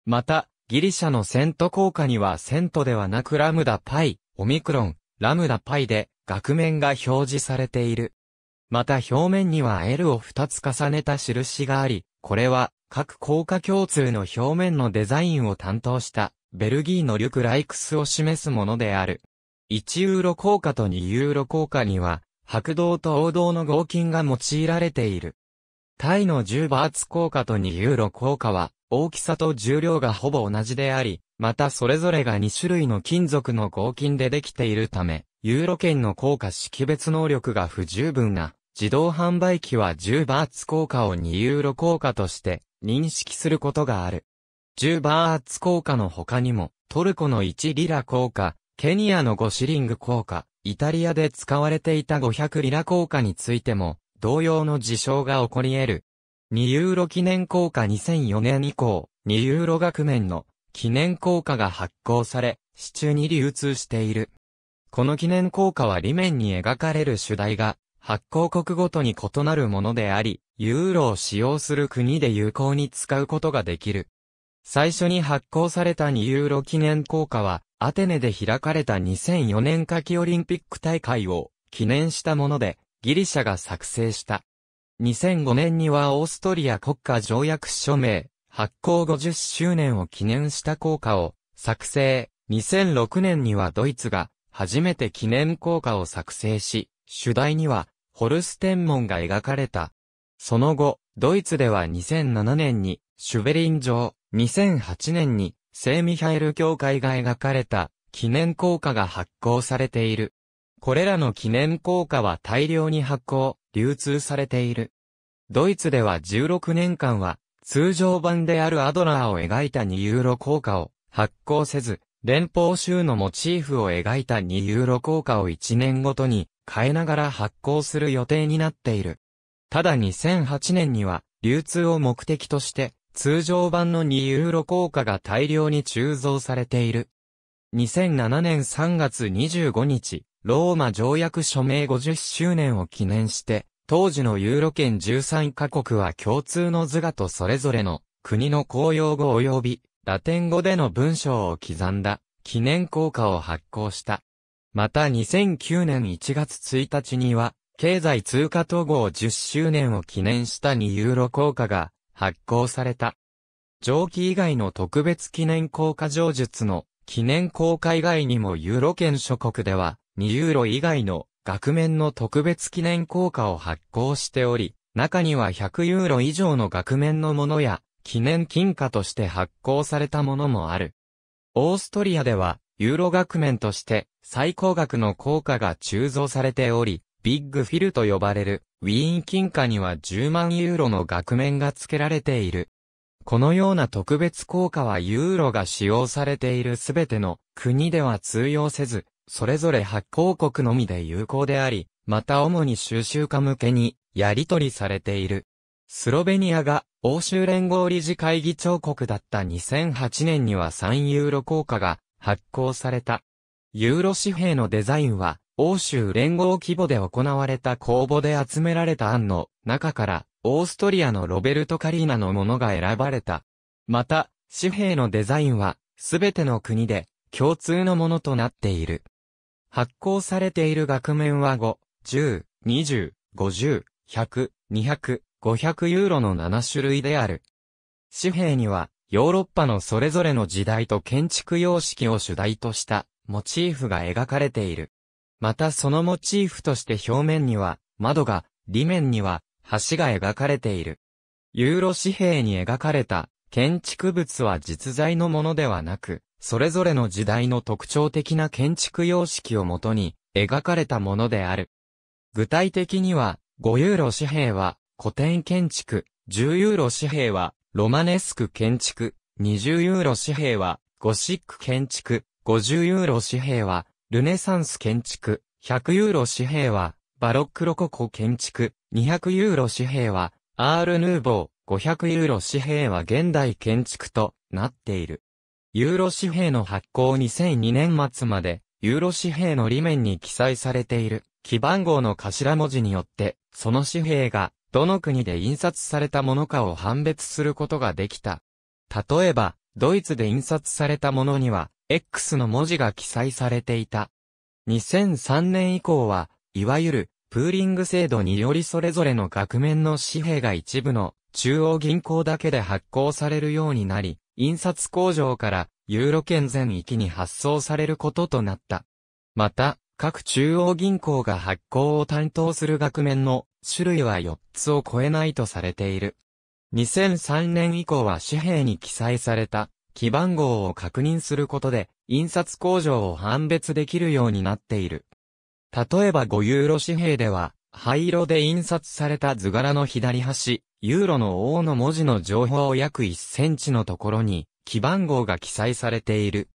また、ギリシャのセント硬貨にはセントではなくラムダパイ、オミクロン、ラムダパイで、額面が表示されている。また表面には L を2つ重ねた印があり、これは各硬貨共通の表面のデザインを担当したベルギーのリュクライクスを示すものである。1ユーロ硬貨と2ユーロ硬貨には、白銅と黄銅の合金が用いられている。タイの10バーツ硬貨と2ユーロ硬貨は、大きさと重量がほぼ同じであり、またそれぞれが2種類の金属の合金でできているため、ユーロ圏の硬貨識別能力が不十分な、自動販売機は10バーツ硬貨を2ユーロ硬貨として認識することがある。10バーツ硬貨の他にも、トルコの1リラ硬貨、ケニアの5シリング硬貨、イタリアで使われていた500リラ硬貨についても、同様の事象が起こり得る。2ユーロ記念硬貨2004年以降、2ユーロ額面の記念硬貨が発行され、市中に流通している。この記念硬貨は裏面に描かれる主題が、発行国ごとに異なるものであり、ユーロを使用する国で有効に使うことができる。最初に発行された2ユーロ記念硬貨は、アテネで開かれた2004年夏季オリンピック大会を記念したもので、ギリシャが作成した。2005年にはオーストリア国家条約署名、発行50周年を記念した効果を作成。2006年にはドイツが初めて記念効果を作成し、主題にはホルステンモンが描かれた。その後、ドイツでは2007年にシュベリン城、2008年に聖ミハエル教会が描かれた記念硬貨が発行されている。これらの記念硬貨は大量に発行、流通されている。ドイツでは16年間は、通常版であるアドラーを描いた2ユーロ硬貨を発行せず、連邦州のモチーフを描いた2ユーロ硬貨を1年ごとに変えながら発行する予定になっている。ただ2008年には流通を目的として通常版の2ユーロ硬貨が大量に鋳造されている。2007年3月25日、ローマ条約署名50周年を記念して、当時のユーロ圏13カ国は共通の図画とそれぞれの国の公用語及びラテン語での文章を刻んだ記念硬貨を発行した。また2009年1月1日には経済通貨統合10周年を記念した2ユーロ硬貨が発行された。蒸気以外の特別記念硬貨上述の記念硬貨以外にもユーロ圏諸国では2ユーロ以外の額面の特別記念硬貨を発行しており、中には100ユーロ以上の額面のものや記念金貨として発行されたものもある。オーストリアではユーロ額面として最高額の硬貨が鋳造されており、ビッグフィルと呼ばれるウィーン金貨には10万ユーロの額面が付けられている。このような特別効果はユーロが使用されているすべての国では通用せず、それぞれ発行国のみで有効であり、また主に収集家向けにやり取りされている。スロベニアが欧州連合理事会議長国だった2008年には3ユーロ硬貨が発行された。ユーロ紙幣のデザインは欧州連合規模で行われた公募で集められた案の中から、オーストリアのロベルト・カリーナのものが選ばれた。また、紙幣のデザインは、すべての国で、共通のものとなっている。発行されている額面は5、10、20、50、100、200、500ユーロの7種類である。紙幣には、ヨーロッパのそれぞれの時代と建築様式を主題とした、モチーフが描かれている。またそのモチーフとして表面には窓が、裏面には橋が描かれている。ユーロ紙幣に描かれた建築物は実在のものではなく、それぞれの時代の特徴的な建築様式をもとに描かれたものである。具体的には、5ユーロ紙幣は古典建築、10ユーロ紙幣はロマネスク建築、20ユーロ紙幣はゴシック建築、50ユーロ紙幣はルネサンス建築、100ユーロ紙幣は、バロックロココ建築、200ユーロ紙幣は、アール・ヌーボー、500ユーロ紙幣は現代建築となっている。ユーロ紙幣の発行2002年末まで、ユーロ紙幣の裏面に記載されている、記番号の頭文字によって、その紙幣が、どの国で印刷されたものかを判別することができた。例えば、ドイツで印刷されたものには、X の文字が記載されていた。2003年以降は、いわゆる、プーリング制度によりそれぞれの額面の紙幣が一部の中央銀行だけで発行されるようになり、印刷工場からユーロ圏全域に発送されることとなった。また、各中央銀行が発行を担当する額面の種類は4つを超えないとされている。2003年以降は紙幣に記載された基番号を確認することで印刷工場を判別できるようになっている。例えば5ユーロ紙幣では灰色で印刷された図柄の左端、ユーロの O の文字の情報を約1センチのところに基番号が記載されている。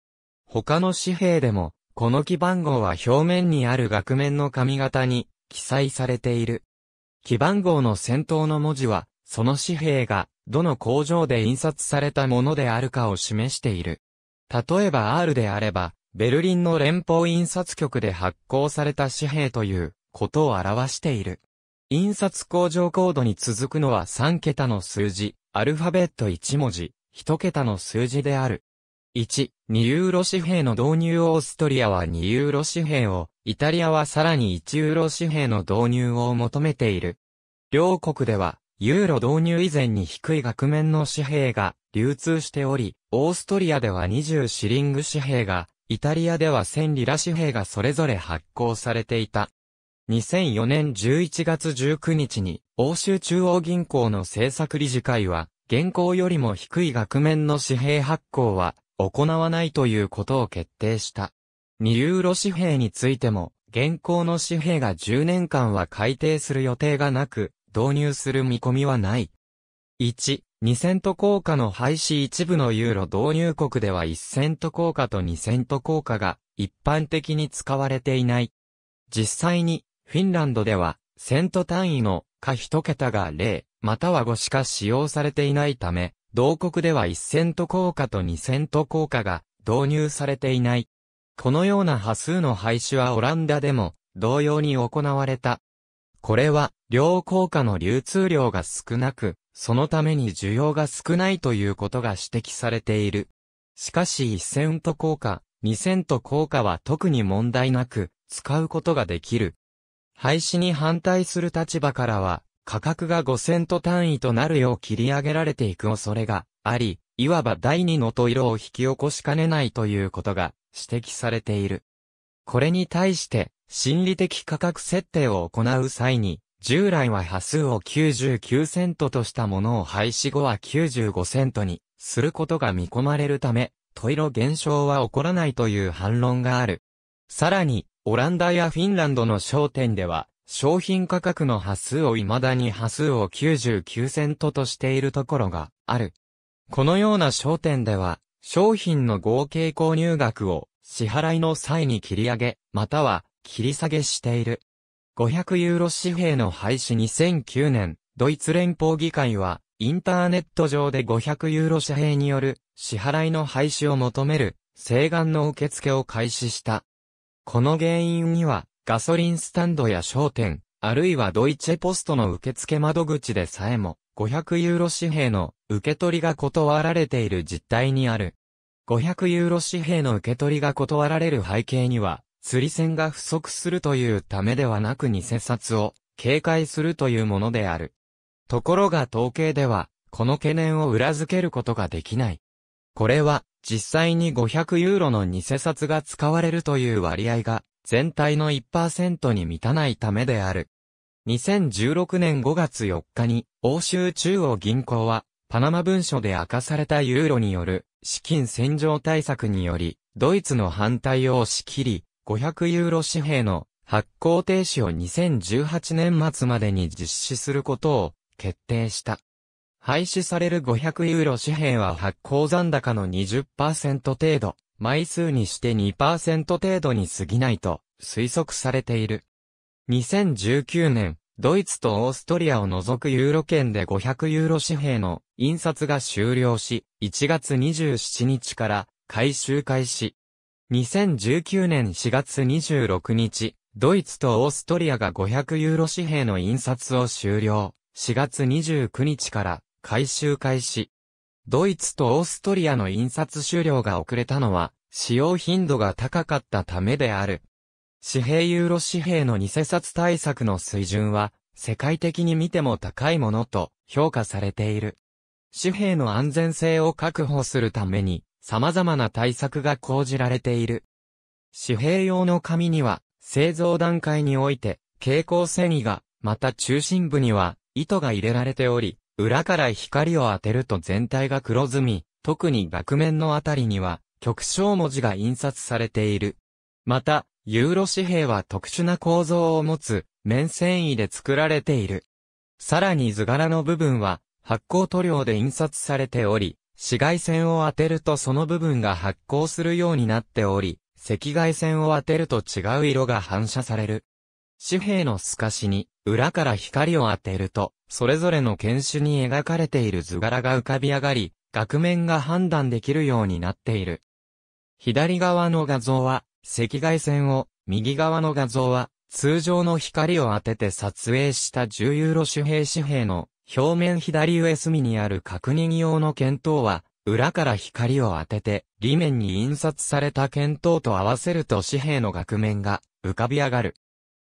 他の紙幣でもこの基番号は表面にある額面の紙型に記載されている。基番号の先頭の文字はその紙幣が、どの工場で印刷されたものであるかを示している。例えば R であれば、ベルリンの連邦印刷局で発行された紙幣ということを表している。印刷工場コードに続くのは3桁の数字、アルファベット1文字、1桁の数字である。1、2ユーロ紙幣の導入オーストリアは2ユーロ紙幣を、イタリアはさらに1ユーロ紙幣の導入を求めている。両国では、ユーロ導入以前に低い額面の紙幣が流通しており、オーストリアでは20シリング紙幣が、イタリアでは1000リラ紙幣がそれぞれ発行されていた。2004年11月19日に、欧州中央銀行の政策理事会は、現行よりも低い額面の紙幣発行は行わないということを決定した。2ユーロ紙幣についても、現行の紙幣が10年間は改定する予定がなく、導入する見込みはない。1、2セント硬貨の廃止一部のユーロ導入国では1セント硬貨と2セント硬貨が一般的に使われていない。実際にフィンランドではセント単位のか1桁が0または5しか使用されていないため、同国では1セント硬貨と2セント硬貨が導入されていない。このような波数の廃止はオランダでも同様に行われた。これは、両硬貨の流通量が少なく、そのために需要が少ないということが指摘されている。しかし1セント硬貨、2セント硬貨は特に問題なく、使うことができる。廃止に反対する立場からは、価格が5セント単位となるよう切り上げられていく恐れがあり、いわば第二のと色を引き起こしかねないということが指摘されている。これに対して、心理的価格設定を行う際に、従来は波数を99セントとしたものを廃止後は95セントにすることが見込まれるため、トイロ減少は起こらないという反論がある。さらに、オランダやフィンランドの商店では、商品価格の波数を未だに波数を99セントとしているところがある。このような商店では、商品の合計購入額を支払いの際に切り上げ、または切り下げしている。500ユーロ紙幣の廃止2009年、ドイツ連邦議会は、インターネット上で500ユーロ紙幣による支払いの廃止を求める、請願の受付を開始した。この原因には、ガソリンスタンドや商店、あるいはドイチェポストの受付窓口でさえも、500ユーロ紙幣の受け取りが断られている実態にある。500ユーロ紙幣の受け取りが断られる背景には、釣り線が不足するというためではなく偽札を警戒するというものである。ところが統計では、この懸念を裏付けることができない。これは、実際に500ユーロの偽札が使われるという割合が、全体の1%に満たないためである。2016年5月4日に、欧州中央銀行は、パナマ文書で明かされたユーロによる資金洗浄対策により、ドイツの反対を押し切り、500ユーロ紙幣の発行停止を2018年末までに実施することを決定した。廃止される500ユーロ紙幣は発行残高の20%程度、枚数にして2%程度に過ぎないと推測されている。2019年、ドイツとオーストリアを除くユーロ圏で500ユーロ紙幣の印刷が終了し、1月27日から回収開始。2019年4月26日、ドイツとオーストリアが500ユーロ紙幣の印刷を終了。4月29日から回収開始。ドイツとオーストリアの印刷終了が遅れたのは、使用頻度が高かったためである。紙幣ユーロ紙幣の偽札対策の水準は、世界的に見ても高いものと評価されている。紙幣の安全性を確保するために、様々な対策が講じられている。紙幣用の紙には、製造段階において、蛍光繊維が、また中心部には、糸が入れられており、裏から光を当てると全体が黒ずみ、特に額面のあたりには、極小文字が印刷されている。また、ユーロ紙幣は特殊な構造を持つ、面繊維で作られている。さらに図柄の部分は、発光塗料で印刷されており、紫外線を当てるとその部分が発光するようになっており、赤外線を当てると違う色が反射される。紙幣の透かしに、裏から光を当てると、それぞれの犬種に描かれている図柄が浮かび上がり、額面が判断できるようになっている。左側の画像は、赤外線を、右側の画像は、通常の光を当てて撮影した重油ユーロ紙幣紙幣の表面左上隅にある確認用の検討は、裏から光を当てて、裏面に印刷された検討と合わせると紙幣の額面が浮かび上がる。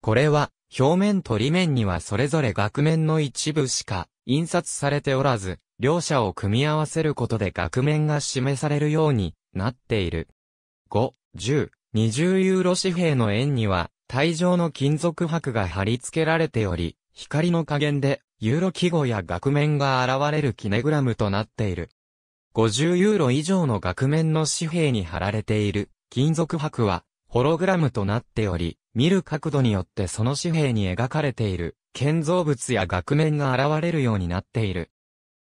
これは、表面と裏面にはそれぞれ額面の一部しか印刷されておらず、両者を組み合わせることで額面が示されるようになっている。5、10、20ユーロ紙幣の円には、体状の金属箔が貼り付けられており、光の加減でユーロ記号や額面が現れるキネグラムとなっている。50ユーロ以上の額面の紙幣に貼られている金属箔はホログラムとなっており、見る角度によってその紙幣に描かれている建造物や額面が現れるようになっている。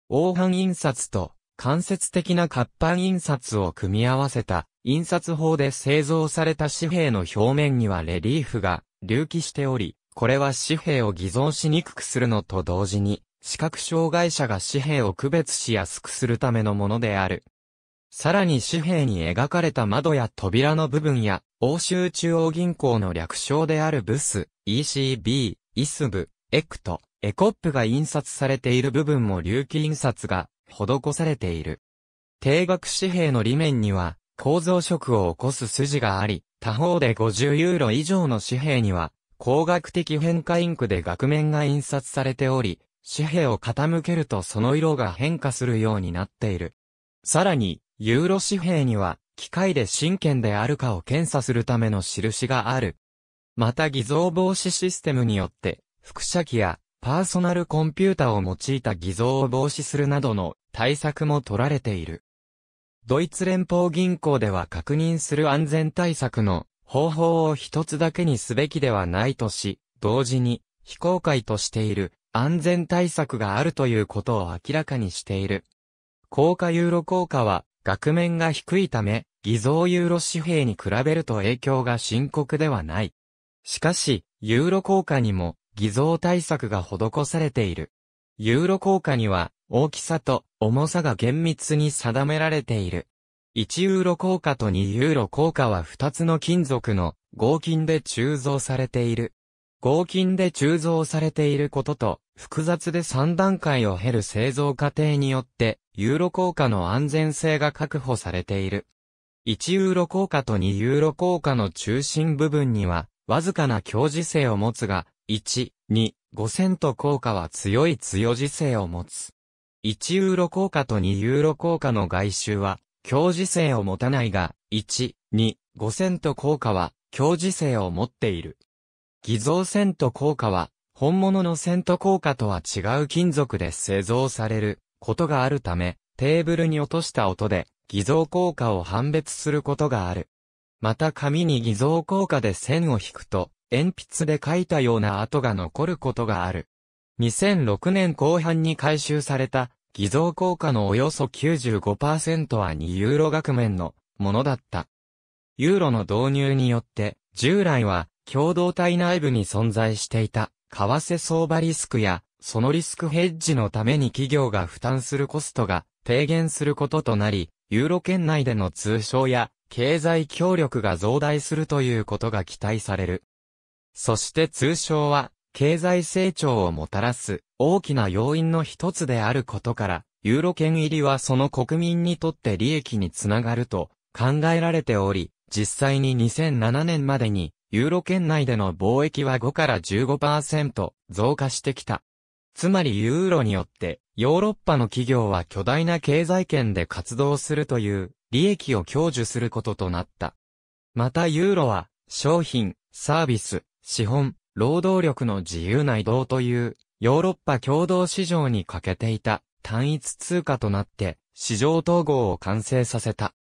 黄斑印刷と間接的な活版印刷を組み合わせた印刷法で製造された紙幣の表面にはレリーフが隆起しており、これは紙幣を偽造しにくくするのと同時に、視覚障害者が紙幣を区別しやすくするためのものである。さらに紙幣に描かれた窓や扉の部分や、欧州中央銀行の略称であるブス、ECB、イスブ、エクト、エコップが印刷されている部分も隆起印刷が施されている。定額紙幣の裏面には、構造色を起こす筋があり、他方で50ユーロ以上の紙幣には、光学的変化インクで額面が印刷されており、紙幣を傾けるとその色が変化するようになっている。さらに、ユーロ紙幣には、機械で真剣であるかを検査するための印がある。また偽造防止システムによって、複写機やパーソナルコンピュータを用いた偽造を防止するなどの対策も取られている。ドイツ連邦銀行では確認する安全対策の方法を一つだけにすべきではないとし、同時に、非公開としている安全対策があるということを明らかにしている。高果ユーロ効果は、額面が低いため、偽造ユーロ紙幣に比べると影響が深刻ではない。しかし、ユーロ効果にも偽造対策が施されている。ユーロ効果には大きさと重さが厳密に定められている。1ユーロ硬貨と2ユーロ硬貨は2つの金属の合金で鋳造されている。合金で鋳造されていることと、複雑で3段階を経る製造過程によって、ユーロ硬貨の安全性が確保されている。1ユーロ硬貨と2ユーロ硬貨の中心部分には、わずかな強磁性を持つが、1、2、5セント硬貨は強い強磁性を持つ。1ユーロ硬貨と2ユーロ硬貨の外周は、強磁性を持たないが、1、2、5線と効果は、強磁性を持っている。偽造線と効果は、本物の線と効果とは違う金属で製造されることがあるため、テーブルに落とした音で偽造効果を判別することがある。また紙に偽造効果で線を引くと、鉛筆で書いたような跡が残ることがある。2006年後半に回収された偽造効果のおよそ95%は2ユーロ額面のものだった。ユーロの導入によって、従来は共同体内部に存在していた為替相場リスクやそのリスクヘッジのために企業が負担するコストが低減することとなり、ユーロ圏内での通商や経済協力が増大するということが期待される。そして通商は経済成長をもたらす大きな要因の一つであることから、ユーロ圏入りはその国民にとって利益につながると考えられており、実際に2007年までに、ユーロ圏内での貿易は5から15%増加してきた。つまりユーロによって、ヨーロッパの企業は巨大な経済圏で活動するという利益を享受することとなった。またユーロは、商品、サービス、資本、労働力の自由な移動という、ヨーロッパ共同市場に欠けていた単一通貨となって、市場統合を完成させた。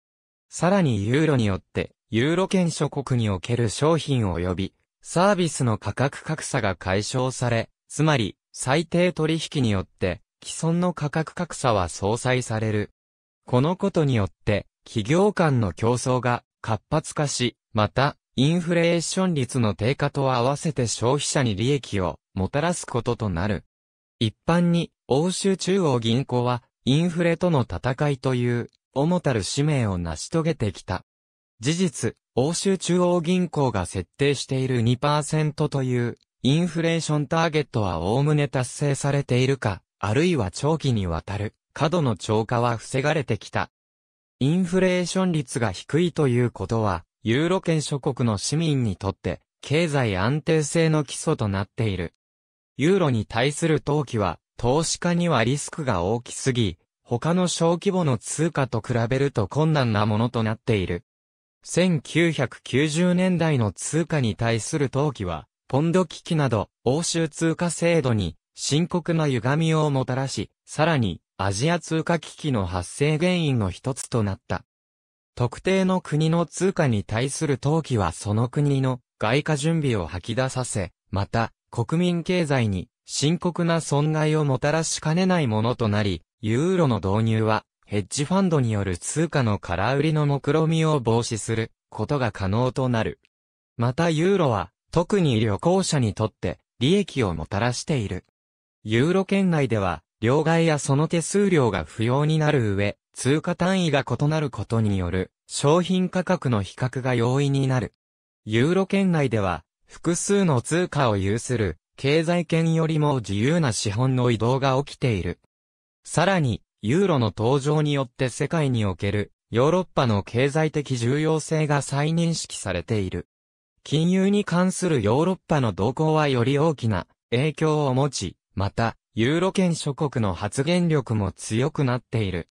さらにユーロによって、ユーロ圏諸国における商品及び、サービスの価格格差が解消され、つまり、最低取引によって、既存の価格格差は相殺される。このことによって、企業間の競争が活発化し、また、インフレーション率の低下と合わせて消費者に利益をもたらすこととなる。一般に、欧州中央銀行は、インフレとの戦いという、主たる使命を成し遂げてきた。事実、欧州中央銀行が設定している2%という、インフレーションターゲットは概ね達成されているか、あるいは長期にわたる、過度の超過は防がれてきた。インフレーション率が低いということは、ユーロ圏諸国の市民にとって、経済安定性の基礎となっている。ユーロに対する投機は、投資家にはリスクが大きすぎ、他の小規模の通貨と比べると困難なものとなっている。1990年代の通貨に対する投機は、ポンド危機など、欧州通貨制度に深刻な歪みをもたらし、さらに、アジア通貨危機の発生原因の一つとなった。特定の国の通貨に対する投機はその国の外貨準備を吐き出させ、また、国民経済に深刻な損害をもたらしかねないものとなり、ユーロの導入は、ヘッジファンドによる通貨の空売りの目論見を防止することが可能となる。またユーロは、特に旅行者にとって利益をもたらしている。ユーロ圏内では、両替やその手数料が不要になる上、通貨単位が異なることによる商品価格の比較が容易になる。ユーロ圏内では複数の通貨を有する経済圏よりも自由な資本の移動が起きている。さらに、ユーロの登場によって世界におけるヨーロッパの経済的重要性が再認識されている。金融に関するヨーロッパの動向はより大きな影響を持ち、また、ユーロ圏諸国の発言力も強くなっている。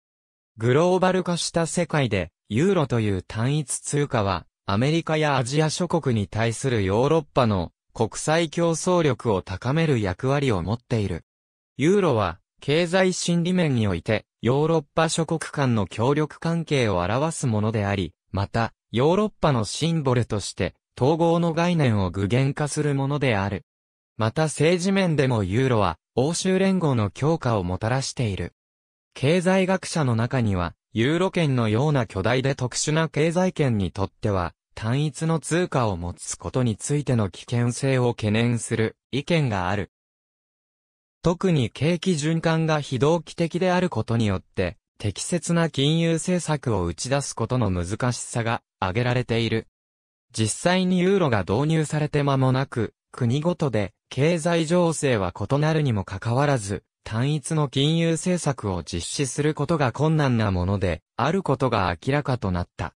グローバル化した世界で、ユーロという単一通貨は、アメリカやアジア諸国に対するヨーロッパの国際競争力を高める役割を持っている。ユーロは、経済心理面において、ヨーロッパ諸国間の協力関係を表すものであり、また、ヨーロッパのシンボルとして、統合の概念を具現化するものである。また政治面でもユーロは、欧州連合の強化をもたらしている。経済学者の中には、ユーロ圏のような巨大で特殊な経済圏にとっては、単一の通貨を持つことについての危険性を懸念する意見がある。特に景気循環が非同期的であることによって、適切な金融政策を打ち出すことの難しさが挙げられている。実際にユーロが導入されて間もなく、国ごとで経済情勢は異なるにもかかわらず、単一の金融政策を実施することが困難なもので、あることが明らかとなった。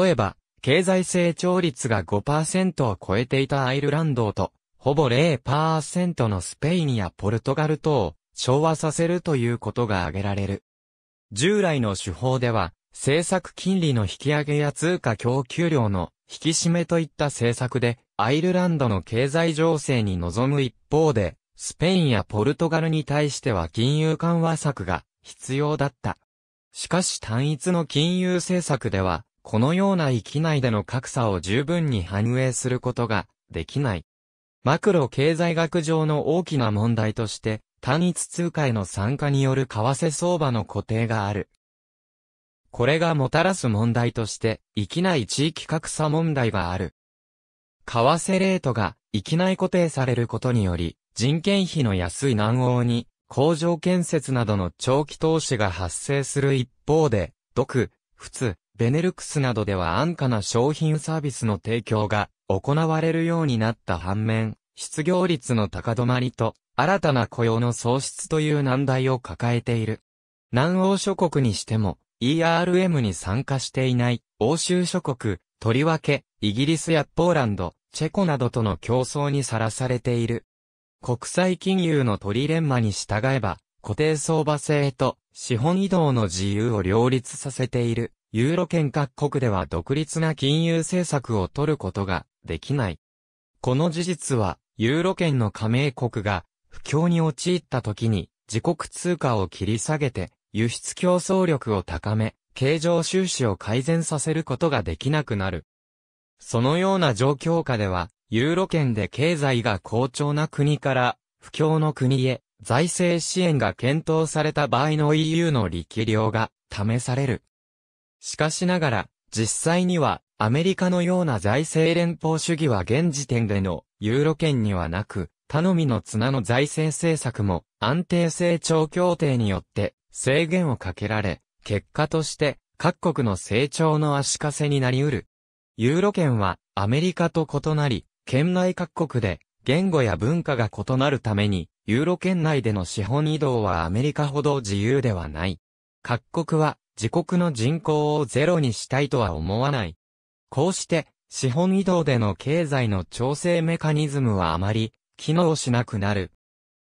例えば、経済成長率が5%を超えていたアイルランドと、ほぼ0%のスペインやポルトガルとを調和させるということが挙げられる。従来の手法では、政策金利の引き上げや通貨供給量の引き締めといった政策で、アイルランドの経済情勢に臨む一方で、スペインやポルトガルに対しては金融緩和策が必要だった。しかし単一の金融政策では、このような域内での格差を十分に反映することができない。マクロ経済学上の大きな問題として、単一通貨への参加による為替相場の固定がある。これがもたらす問題として、域内地域格差問題がある。為替レートが域内固定されることにより、人件費の安い南欧に、工場建設などの長期投資が発生する一方で、独、仏、ベネルクスなどでは安価な商品サービスの提供が行われるようになった反面、失業率の高止まりと、新たな雇用の創出という難題を抱えている。南欧諸国にしても、ERM に参加していない欧州諸国、とりわけ、イギリスやポーランド、チェコなどとの競争にさらされている。国際金融のトリレンマに従えば、固定相場制と資本移動の自由を両立させている、ユーロ圏各国では独立な金融政策を取ることができない。この事実は、ユーロ圏の加盟国が不況に陥った時に、自国通貨を切り下げて、輸出競争力を高め、経常収支を改善させることができなくなる。そのような状況下では、ユーロ圏で経済が好調な国から、不況の国へ、財政支援が検討された場合の EU の力量が試される。しかしながら、実際には、アメリカのような財政連邦主義は現時点でのユーロ圏にはなく、頼みの綱の財政政策も安定成長協定によって制限をかけられ、結果として各国の成長の足かせになり得る。ユーロ圏はアメリカと異なり、県内各国で言語や文化が異なるために、ユーロ圏内での資本移動はアメリカほど自由ではない。各国は自国の人口をゼロにしたいとは思わない。こうして、資本移動での経済の調整メカニズムはあまり機能しなくなる。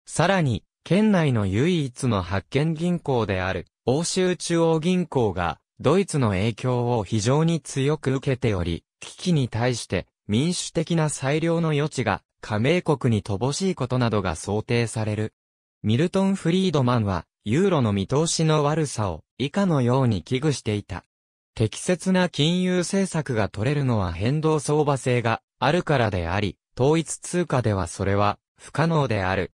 さらに、県内の唯一の発見銀行である欧州中央銀行がドイツの影響を非常に強く受けており、危機に対して民主的な裁量の余地が加盟国に乏しいことなどが想定される。ミルトン・フリードマンは、ユーロの見通しの悪さを以下のように危惧していた。適切な金融政策が取れるのは変動相場性があるからであり、統一通貨ではそれは不可能である。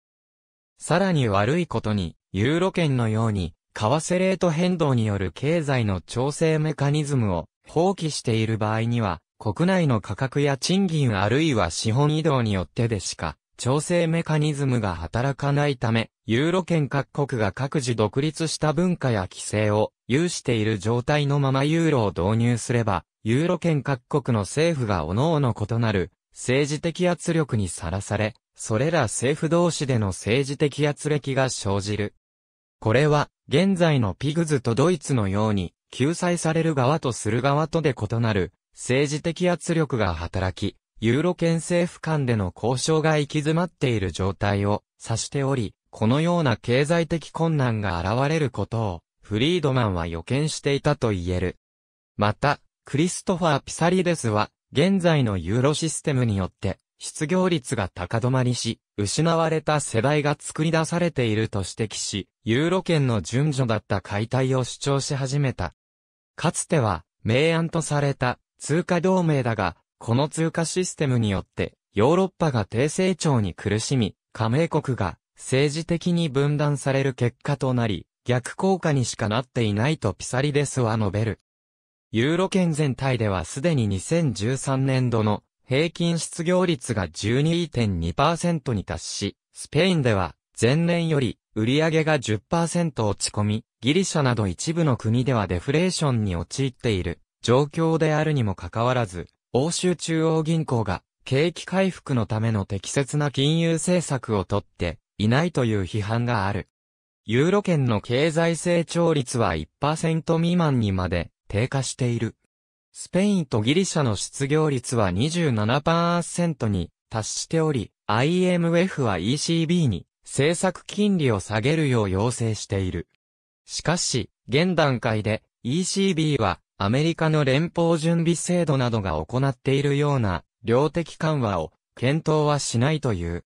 さらに悪いことに、ユーロ圏のように、為替レート変動による経済の調整メカニズムを放棄している場合には、国内の価格や賃金あるいは資本移動によってでしか、調整メカニズムが働かないため、ユーロ圏各国が各自独立した文化や規制を有している状態のままユーロを導入すれば、ユーロ圏各国の政府が各々異なる政治的圧力にさらされ、それら政府同士での政治的圧力が生じる。これは、現在のピグズとドイツのように、救済される側とする側とで異なる政治的圧力が働き、ユーロ圏政府間での交渉が行き詰まっている状態を指しており、このような経済的困難が現れることを、フリードマンは予見していたと言える。また、クリストファー・ピサリデスは、現在のユーロシステムによって、失業率が高止まりし、失われた世代が作り出されていると指摘し、ユーロ圏の順序だった解体を主張し始めた。かつては、明暗とされた通貨同盟だが、この通貨システムによって、ヨーロッパが低成長に苦しみ、加盟国が政治的に分断される結果となり、逆効果にしかなっていないとピサリデスは述べる。ユーロ圏全体ではすでに2013年度の平均失業率が12.2%に達し、スペインでは前年より売上が10%落ち込み、ギリシャなど一部の国ではデフレーションに陥っている。状況であるにもかかわらず、欧州中央銀行が景気回復のための適切な金融政策をとっていないという批判がある。ユーロ圏の経済成長率は1%未満にまで低下している。スペインとギリシャの失業率は27%に達しており、IMF は ECB に政策金利を下げるよう要請している。しかし、現段階で ECB はアメリカの連邦準備制度などが行っているような量的緩和を検討はしないという。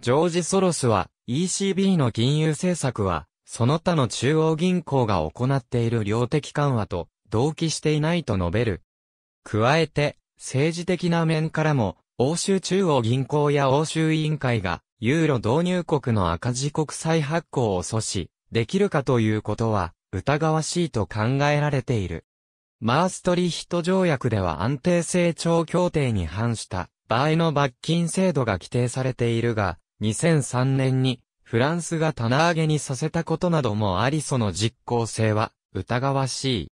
ジョージ・ソロスは ECB の金融政策はその他の中央銀行が行っている量的緩和と同期していないと述べる。加えて政治的な面からも欧州中央銀行や欧州委員会がユーロ導入国の赤字国債発行を阻止できるかということは疑わしいと考えられている。マーストリヒト条約では安定成長協定に反した場合の罰金制度が規定されているが、2003年にフランスが棚上げにさせたことなどもありその実効性は疑わし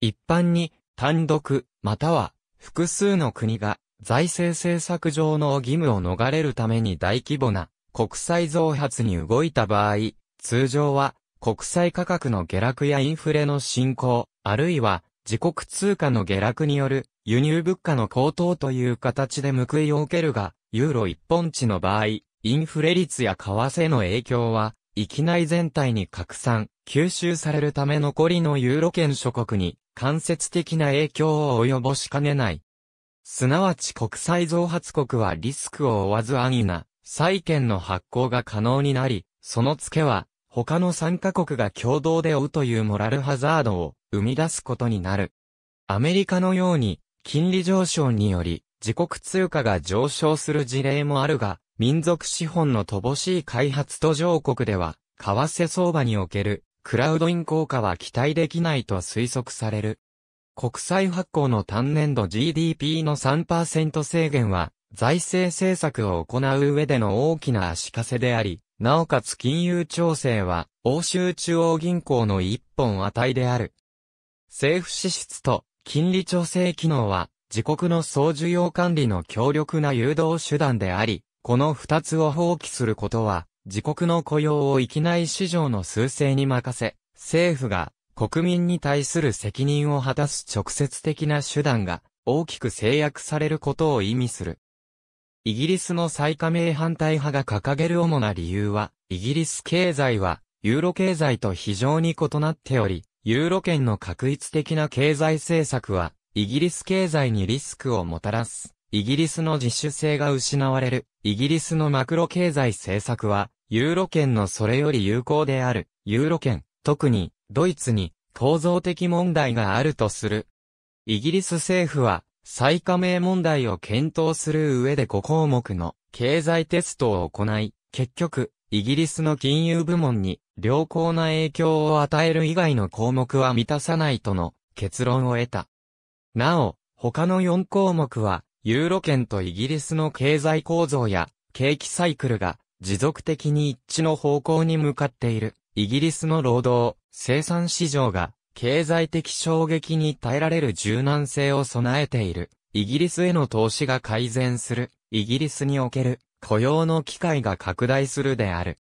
い。一般に単独または複数の国が財政政策上の義務を逃れるために大規模な国際増発に動いた場合、通常は国際価格の下落やインフレの進行、あるいは自国通貨の下落による輸入物価の高騰という形で報いを受けるが、ユーロ一本地の場合、インフレ率や為替の影響は、域内全体に拡散、吸収されるため残りのユーロ圏諸国に間接的な影響を及ぼしかねない。すなわち国際増発国はリスクを負わず安易な債券の発行が可能になり、その付けは他の3カ国が共同で追うというモラルハザードを生み出すことになる。アメリカのように、金利上昇により、自国通貨が上昇する事例もあるが、民族資本の乏しい開発途上国では、為替相場におけるクラウドイン効果は期待できないと推測される。国債発行の単年度 GDP の3%制限は、財政政策を行う上での大きな足かせであり、なおかつ金融調整は、欧州中央銀行の一本値である。政府支出と金利調整機能は、自国の総需要管理の強力な誘導手段であり、この二つを放棄することは、自国の雇用を域内市場の数勢に任せ、政府が国民に対する責任を果たす直接的な手段が大きく制約されることを意味する。イギリスの再加盟反対派が掲げる主な理由は、イギリス経済は、ユーロ経済と非常に異なっており、ユーロ圏の確一的な経済政策は、イギリス経済にリスクをもたらす。イギリスの自主性が失われる。イギリスのマクロ経済政策は、ユーロ圏のそれより有効である。ユーロ圏、特に、ドイツに、構造的問題があるとする。イギリス政府は、再加盟問題を検討する上で5項目の経済テストを行い、結局、イギリスの金融部門に良好な影響を与える以外の項目は満たさないとの結論を得た。なお、他の4項目は、ユーロ圏とイギリスの経済構造や景気サイクルが持続的に一致の方向に向かっている。イギリスの労働、生産市場が経済的衝撃に耐えられる柔軟性を備えている。イギリスへの投資が改善する。イギリスにおける雇用の機会が拡大するである。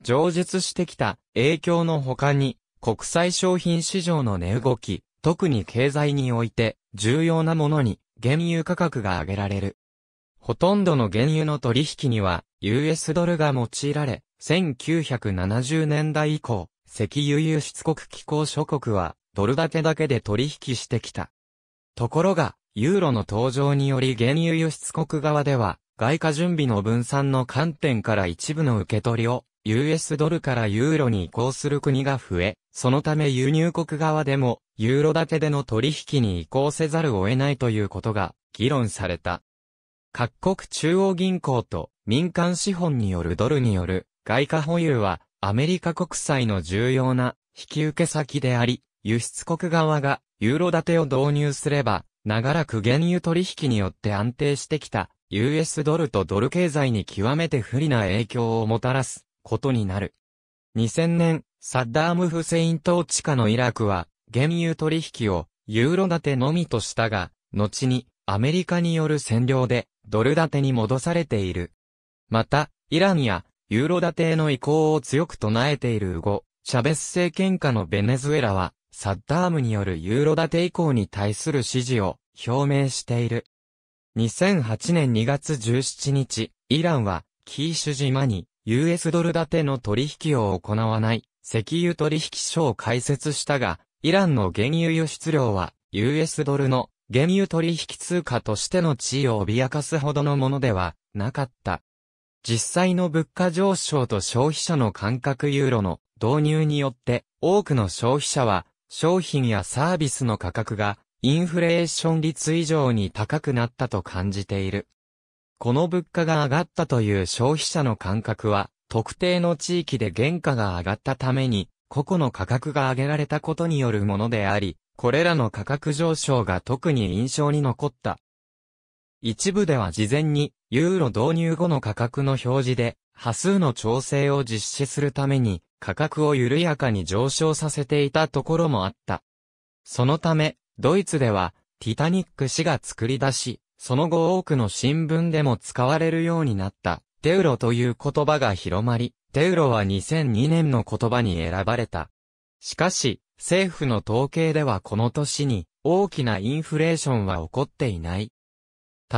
上述してきた影響の他に、国際商品市場の値動き、特に経済において重要なものに原油価格が上げられる。ほとんどの原油の取引には US ドルが用いられ、1970年代以降、石油輸出国機構諸国は、ドル建てだけで取引してきた。ところが、ユーロの登場により原油輸出国側では、外貨準備の分散の観点から一部の受け取りを、US ドルからユーロに移行する国が増え、そのため輸入国側でも、ユーロ建てでの取引に移行せざるを得ないということが、議論された。各国中央銀行と民間資本によるドルによる外貨保有はアメリカ国債の重要な引き受け先であり、輸出国側がユーロ建てを導入すれば、長らく原油取引によって安定してきた US ドルとドル経済に極めて不利な影響をもたらすことになる。2000年、サッダーム・フセイン統治下のイラクは、原油取引をユーロ建てのみとしたが、後にアメリカによる占領でドル建てに戻されている。また、イランやユーロ建ての意向を強く唱えているウゴ、シャベス政権下のベネズエラは、サッダームによるユーロ建て意向に対する支持を表明している。2008年2月17日、イランは、キーシュ島に、US ドル建ての取引を行わない、石油取引所を開設したが、イランの原油輸出量は、US ドルの原油取引通貨としての地位を脅かすほどのものではなかった。実際の物価上昇と消費者の感覚ユーロの導入によって多くの消費者は商品やサービスの価格がインフレーション率以上に高くなったと感じている。この物価が上がったという消費者の感覚は特定の地域で原価が上がったために個々の価格が上げられたことによるものであり、これらの価格上昇が特に印象に残った一部では事前に、ユーロ導入後の価格の表示で、波数の調整を実施するために、価格を緩やかに上昇させていたところもあった。そのため、ドイツでは、ティタニック氏が作り出し、その後多くの新聞でも使われるようになった、デウロという言葉が広まり、デウロは2002年の言葉に選ばれた。しかし、政府の統計ではこの年に大きなインフレーションは起こっていない。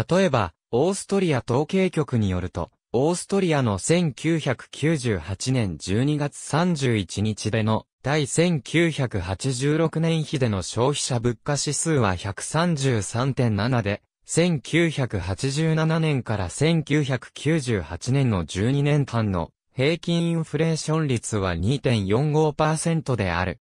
例えば、オーストリア統計局によると、オーストリアの1998年12月31日での第1986年比での消費者物価指数は133.7で、1987年から1998年の12年間の平均インフレーション率は2.45%である。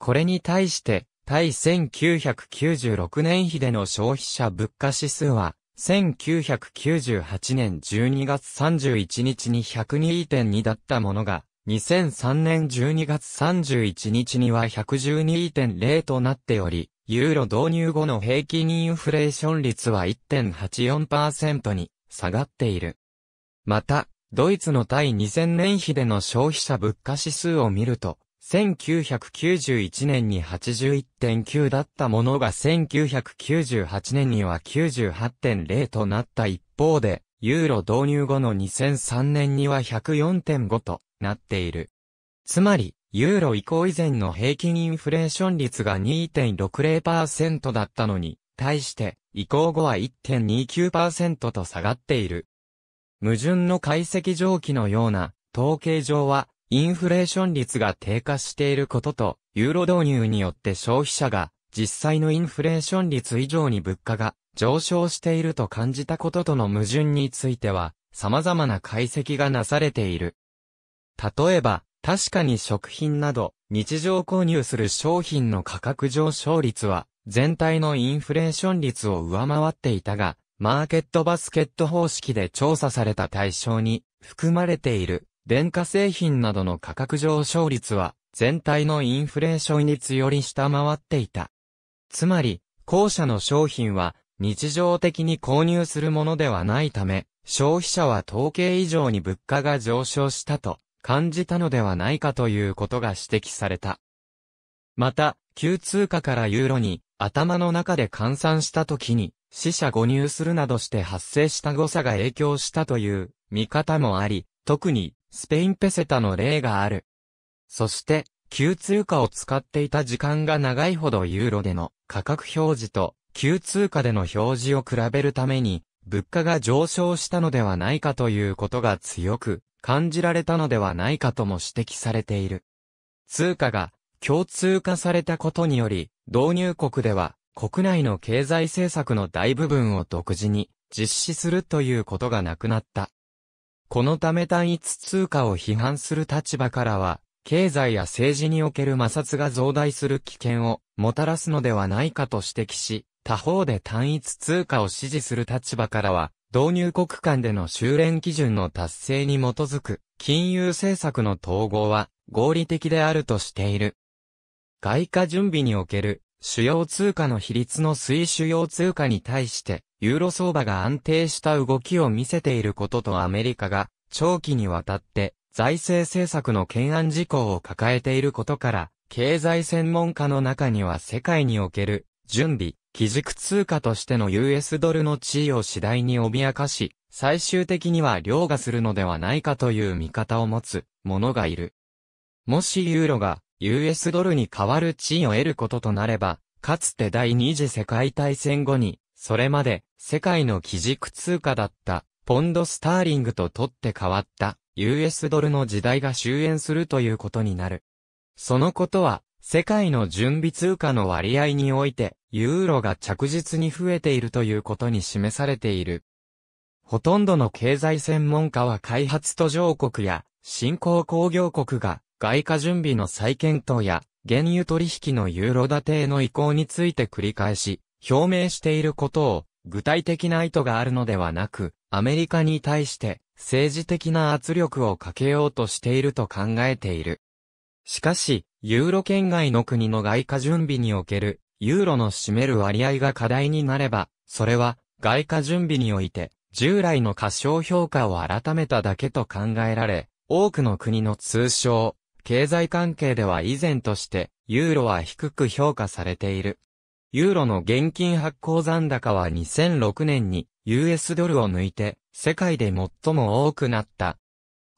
これに対して、対1996年比での消費者物価指数は、1998年12月31日に102.2だったものが、2003年12月31日には112.0となっており、ユーロ導入後の平均インフレーション率は1.84%に下がっている。また、ドイツの対2000年比での消費者物価指数を見ると、1991年に81.9だったものが1998年には98.0となった一方で、ユーロ導入後の2003年には104.5となっている。つまり、ユーロ以降以前の平均インフレーション率が2.60%だったのに、対して、移行後は1.29%と下がっている。矛盾の解析上記のような、統計上は、インフレーション率が低下していることと、ユーロ導入によって消費者が実際のインフレーション率以上に物価が上昇していると感じたこととの矛盾については、様々な解析がなされている。例えば、確かに食品など、日常購入する商品の価格上昇率は、全体のインフレーション率を上回っていたが、マーケットバスケット方式で調査された対象に含まれている電化製品などの価格上昇率は全体のインフレーション率より下回っていた。つまり、後者の商品は日常的に購入するものではないため、消費者は統計以上に物価が上昇したと感じたのではないかということが指摘された。また、旧通貨からユーロに頭の中で換算した時に死者誤入するなどして発生した誤差が影響したという見方もあり、特にスペインペセタの例がある。そして、旧通貨を使っていた時間が長いほどユーロでの価格表示と旧通貨での表示を比べるために、物価が上昇したのではないかということが強く感じられたのではないかとも指摘されている。通貨が共通化されたことにより、導入国では国内の経済政策の大部分を独自に実施するということがなくなった。このため単一通貨を批判する立場からは、経済や政治における摩擦が増大する危険をもたらすのではないかと指摘し、他方で単一通貨を支持する立場からは、導入国間での修練基準の達成に基づく金融政策の統合は合理的であるとしている。外貨準備における主要通貨の比率の推主要通貨に対してユーロ相場が安定した動きを見せていることとアメリカが長期にわたって財政政策の懸案事項を抱えていることから、経済専門家の中には世界における準備、基軸通貨としての US ドルの地位を次第に脅かし、最終的には凌駕するのではないかという見方を持つ者がいる。もしユーロが US ドルに代わる地位を得ることとなれば、かつて第二次世界大戦後にそれまで世界の基軸通貨だったポンドスターリングと取って変わった US ドルの時代が終焉するということになる。そのことは世界の準備通貨の割合においてユーロが着実に増えているということに示されている。ほとんどの経済専門家は開発途上国や新興工業国が外貨準備の再検討や原油取引のユーロ建てへの移行について繰り返し表明していることを具体的な意図があるのではなく、アメリカに対して政治的な圧力をかけようとしていると考えている。しかし、ユーロ圏外の国の外貨準備における、ユーロの占める割合が課題になれば、それは、外貨準備において、従来の過小評価を改めただけと考えられ、多くの国の通称、経済関係では以前として、ユーロは低く評価されている。ユーロの現金発行残高は2006年に US ドルを抜いて世界で最も多くなった。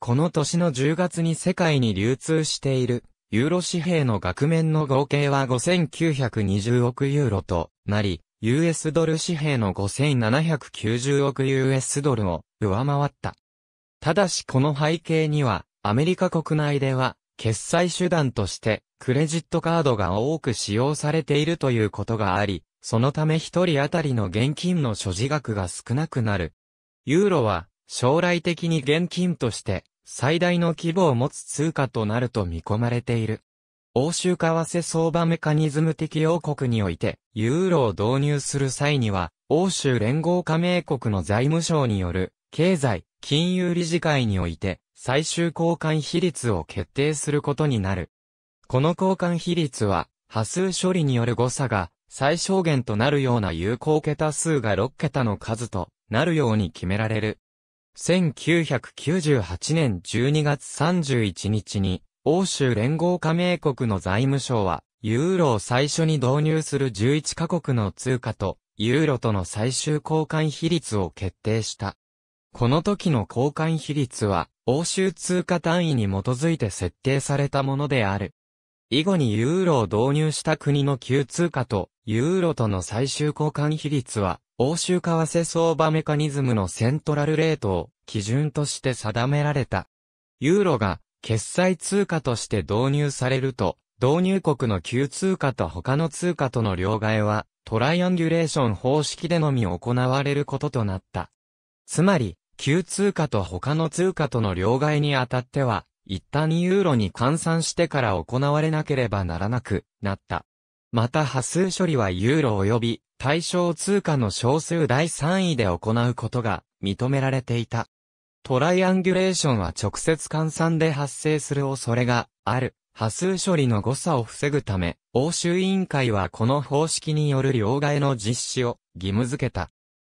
この年の10月に世界に流通しているユーロ紙幣の額面の合計は5920億ユーロとなり、US ドル紙幣の5790億 US ドルを上回った。ただしこの背景にはアメリカ国内では決済手段として、クレジットカードが多く使用されているということがあり、そのため一人当たりの現金の所持額が少なくなる。ユーロは、将来的に現金として、最大の規模を持つ通貨となると見込まれている。欧州為替相場メカニズム適用国において、ユーロを導入する際には、欧州連合加盟国の財務省による、経済、金融理事会において、最終交換比率を決定することになる。この交換比率は、波数処理による誤差が最小限となるような有効桁数が6桁の数となるように決められる。1998年12月31日に、欧州連合加盟国の財務省は、ユーロを最初に導入する11カ国の通貨と、ユーロとの最終交換比率を決定した。この時の交換比率は、欧州通貨単位に基づいて設定されたものである。以後にユーロを導入した国の旧通貨とユーロとの最終交換比率は、欧州為替相場メカニズムのセントラルレートを基準として定められた。ユーロが決済通貨として導入されると、導入国の旧通貨と他の通貨との両替は、トライアンギュレーション方式でのみ行われることとなった。つまり、旧通貨と他の通貨との両替にあたっては、一旦ユーロに換算してから行われなければならなくなった。また波数処理はユーロ及び対象通貨の小数第3位で行うことが認められていた。トライアングュレーションは直接換算で発生する恐れがある。波数処理の誤差を防ぐため、欧州委員会はこの方式による両替の実施を義務付けた。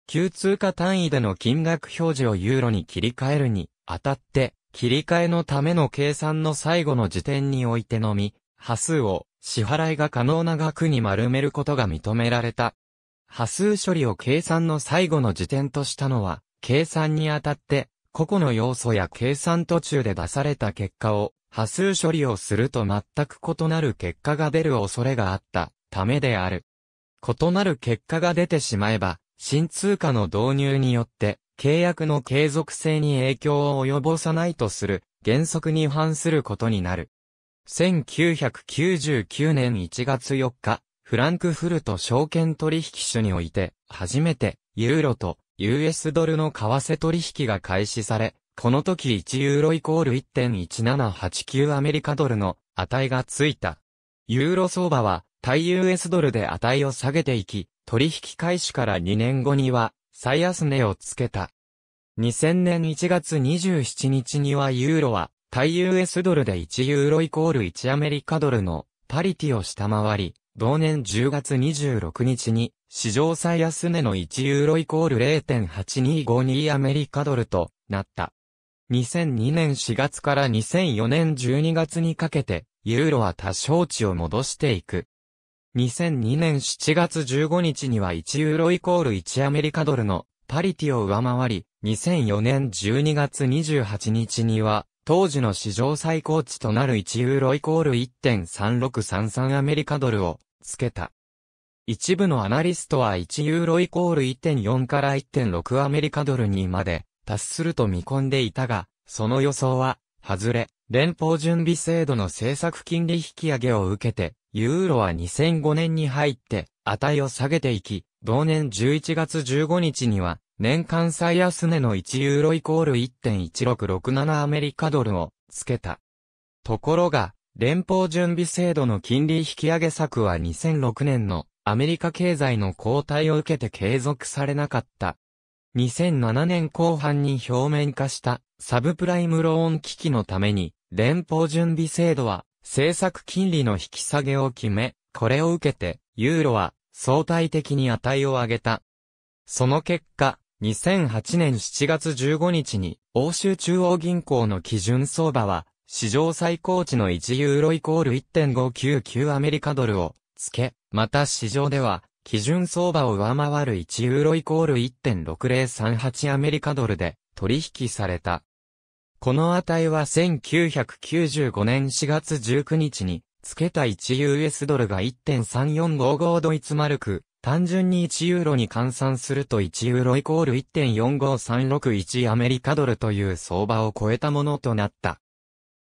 急通貨単位での金額表示をユーロに切り替えるに、あたって、切り替えのための計算の最後の時点においてのみ、波数を支払いが可能な額に丸めることが認められた。波数処理を計算の最後の時点としたのは、計算にあたって、個々の要素や計算途中で出された結果を、波数処理をすると全く異なる結果が出る恐れがあったためである。異なる結果が出てしまえば、新通貨の導入によって、契約の継続性に影響を及ぼさないとする原則に反することになる。1999年1月4日、フランクフルト証券取引所において、初めてユーロと US ドルの為替取引が開始され、この時1ユーロイコール1.1789アメリカドルの値がついた。ユーロ相場は対 US ドルで値を下げていき、取引開始から2年後には、最安値をつけた。2000年1月27日にはユーロは、対 US ドルで1ユーロイコール1アメリカドルのパリティを下回り、同年10月26日に、史上最安値の1ユーロイコール0.8252アメリカドルとなった。2002年4月から2004年12月にかけて、ユーロは多少値を戻していく。2002年7月15日には1ユーロイコール1アメリカドルのパリティを上回り、2004年12月28日には、当時の史上最高値となる1ユーロイコール1.3633アメリカドルを、つけた。一部のアナリストは1ユーロイコール1.4から1.6アメリカドルにまで達すると見込んでいたが、その予想は、外れ、連邦準備制度の政策金利引き上げを受けて、ユーロは2005年に入って値を下げていき、同年11月15日には年間最安値の1ユーロイコール1.1667アメリカドルをつけた。ところが、連邦準備制度の金利引き上げ策は2006年のアメリカ経済の後退を受けて継続されなかった。2007年後半に表面化したサブプライムローン危機のために連邦準備制度は政策金利の引き下げを決め、これを受けて、ユーロは相対的に値を上げた。その結果、2008年7月15日に、欧州中央銀行の基準相場は、史上最高値の1ユーロイコール1.599アメリカドルをつけ、また市場では、基準相場を上回る1ユーロイコール1.6038アメリカドルで取引された。この値は1995年4月19日に、付けた 1US ドルが1.3455ドイツマルク、単純に1ユーロに換算すると1ユーロイコール1.45361アメリカドルという相場を超えたものとなった。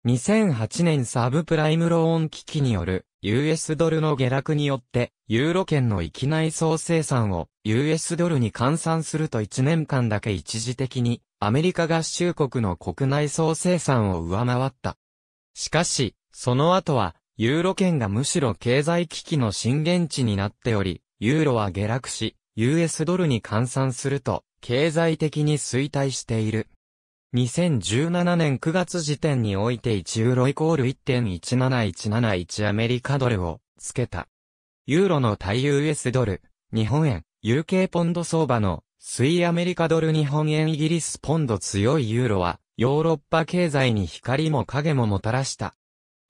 2008年サブプライムローン危機による US ドルの下落によって、ユーロ圏の域内総生産を US ドルに換算すると1年間だけ一時的にアメリカ合衆国の国内総生産を上回った。しかし、その後は、ユーロ圏がむしろ経済危機の震源地になっており、ユーロは下落し、US ドルに換算すると、経済的に衰退している。2017年9月時点において1ユーロイコール1.17171アメリカドルをつけた。ユーロの対 US ドル、日本円、UK ポンド相場の水アメリカドル日本円イギリスポンド強いユーロは、ヨーロッパ経済に光も影ももたらした。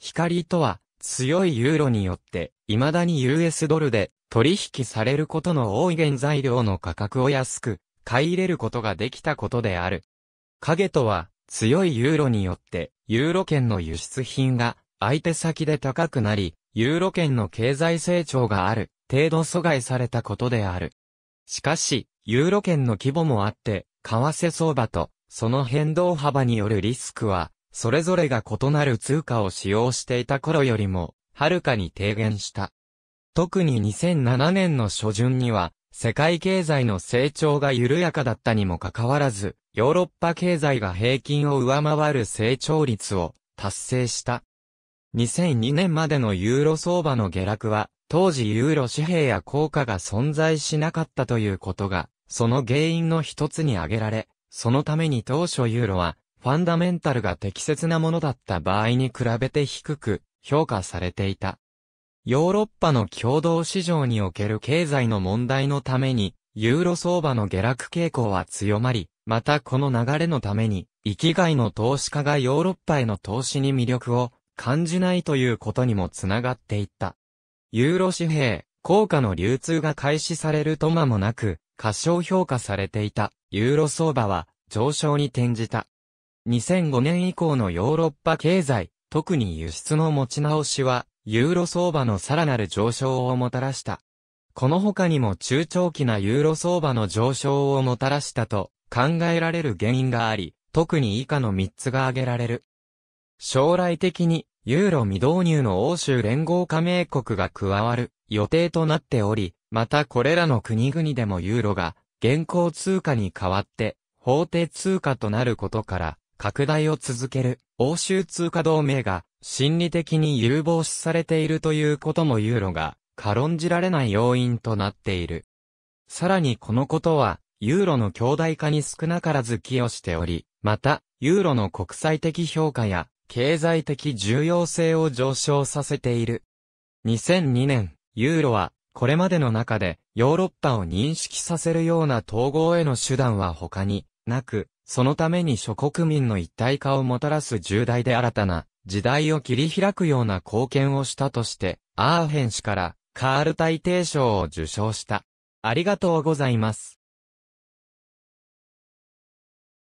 光とは、強いユーロによって、未だに US ドルで取引されることの多い原材料の価格を安く、買い入れることができたことである。影とは、強いユーロによって、ユーロ圏の輸出品が、相手先で高くなり、ユーロ圏の経済成長がある、程度阻害されたことである。しかし、ユーロ圏の規模もあって、為替相場と、その変動幅によるリスクは、それぞれが異なる通貨を使用していた頃よりも、はるかに低減した。特に2007年の初旬には、世界経済の成長が緩やかだったにもかかわらず、ヨーロッパ経済が平均を上回る成長率を達成した。2002年までのユーロ相場の下落は、当時ユーロ紙幣や効果が存在しなかったということがその原因の一つに挙げられ、そのために当初ユーロは、ファンダメンタルが適切なものだった場合に比べて低く評価されていた。ヨーロッパの共同市場における経済の問題のために、ユーロ相場の下落傾向は強まり、またこの流れのために、生きがいの投資家がヨーロッパへの投資に魅力を感じないということにもつながっていった。ユーロ紙幣、硬貨の流通が開始されると間もなく、過小評価されていたユーロ相場は上昇に転じた。2005年以降のヨーロッパ経済、特に輸出の持ち直しは、ユーロ相場のさらなる上昇をもたらした。この他にも中長期なユーロ相場の上昇をもたらしたと考えられる原因があり、特に以下の3つが挙げられる。将来的にユーロ未導入の欧州連合加盟国が加わる予定となっており、またこれらの国々でもユーロが現行通貨に代わって法定通貨となることから拡大を続ける欧州通貨同盟が心理的に有望視されているということもユーロが軽んじられない要因となっている。さらにこのことはユーロの強大化に少なからず寄与しており、またユーロの国際的評価や経済的重要性を上昇させている。2002年、ユーロはこれまでの中でヨーロッパを認識させるような統合への手段は他になく、そのために諸国民の一体化をもたらす重大で新たな時代を切り開くような貢献をしたとして、アーヘン氏からカール大帝賞を受賞した。ありがとうございます。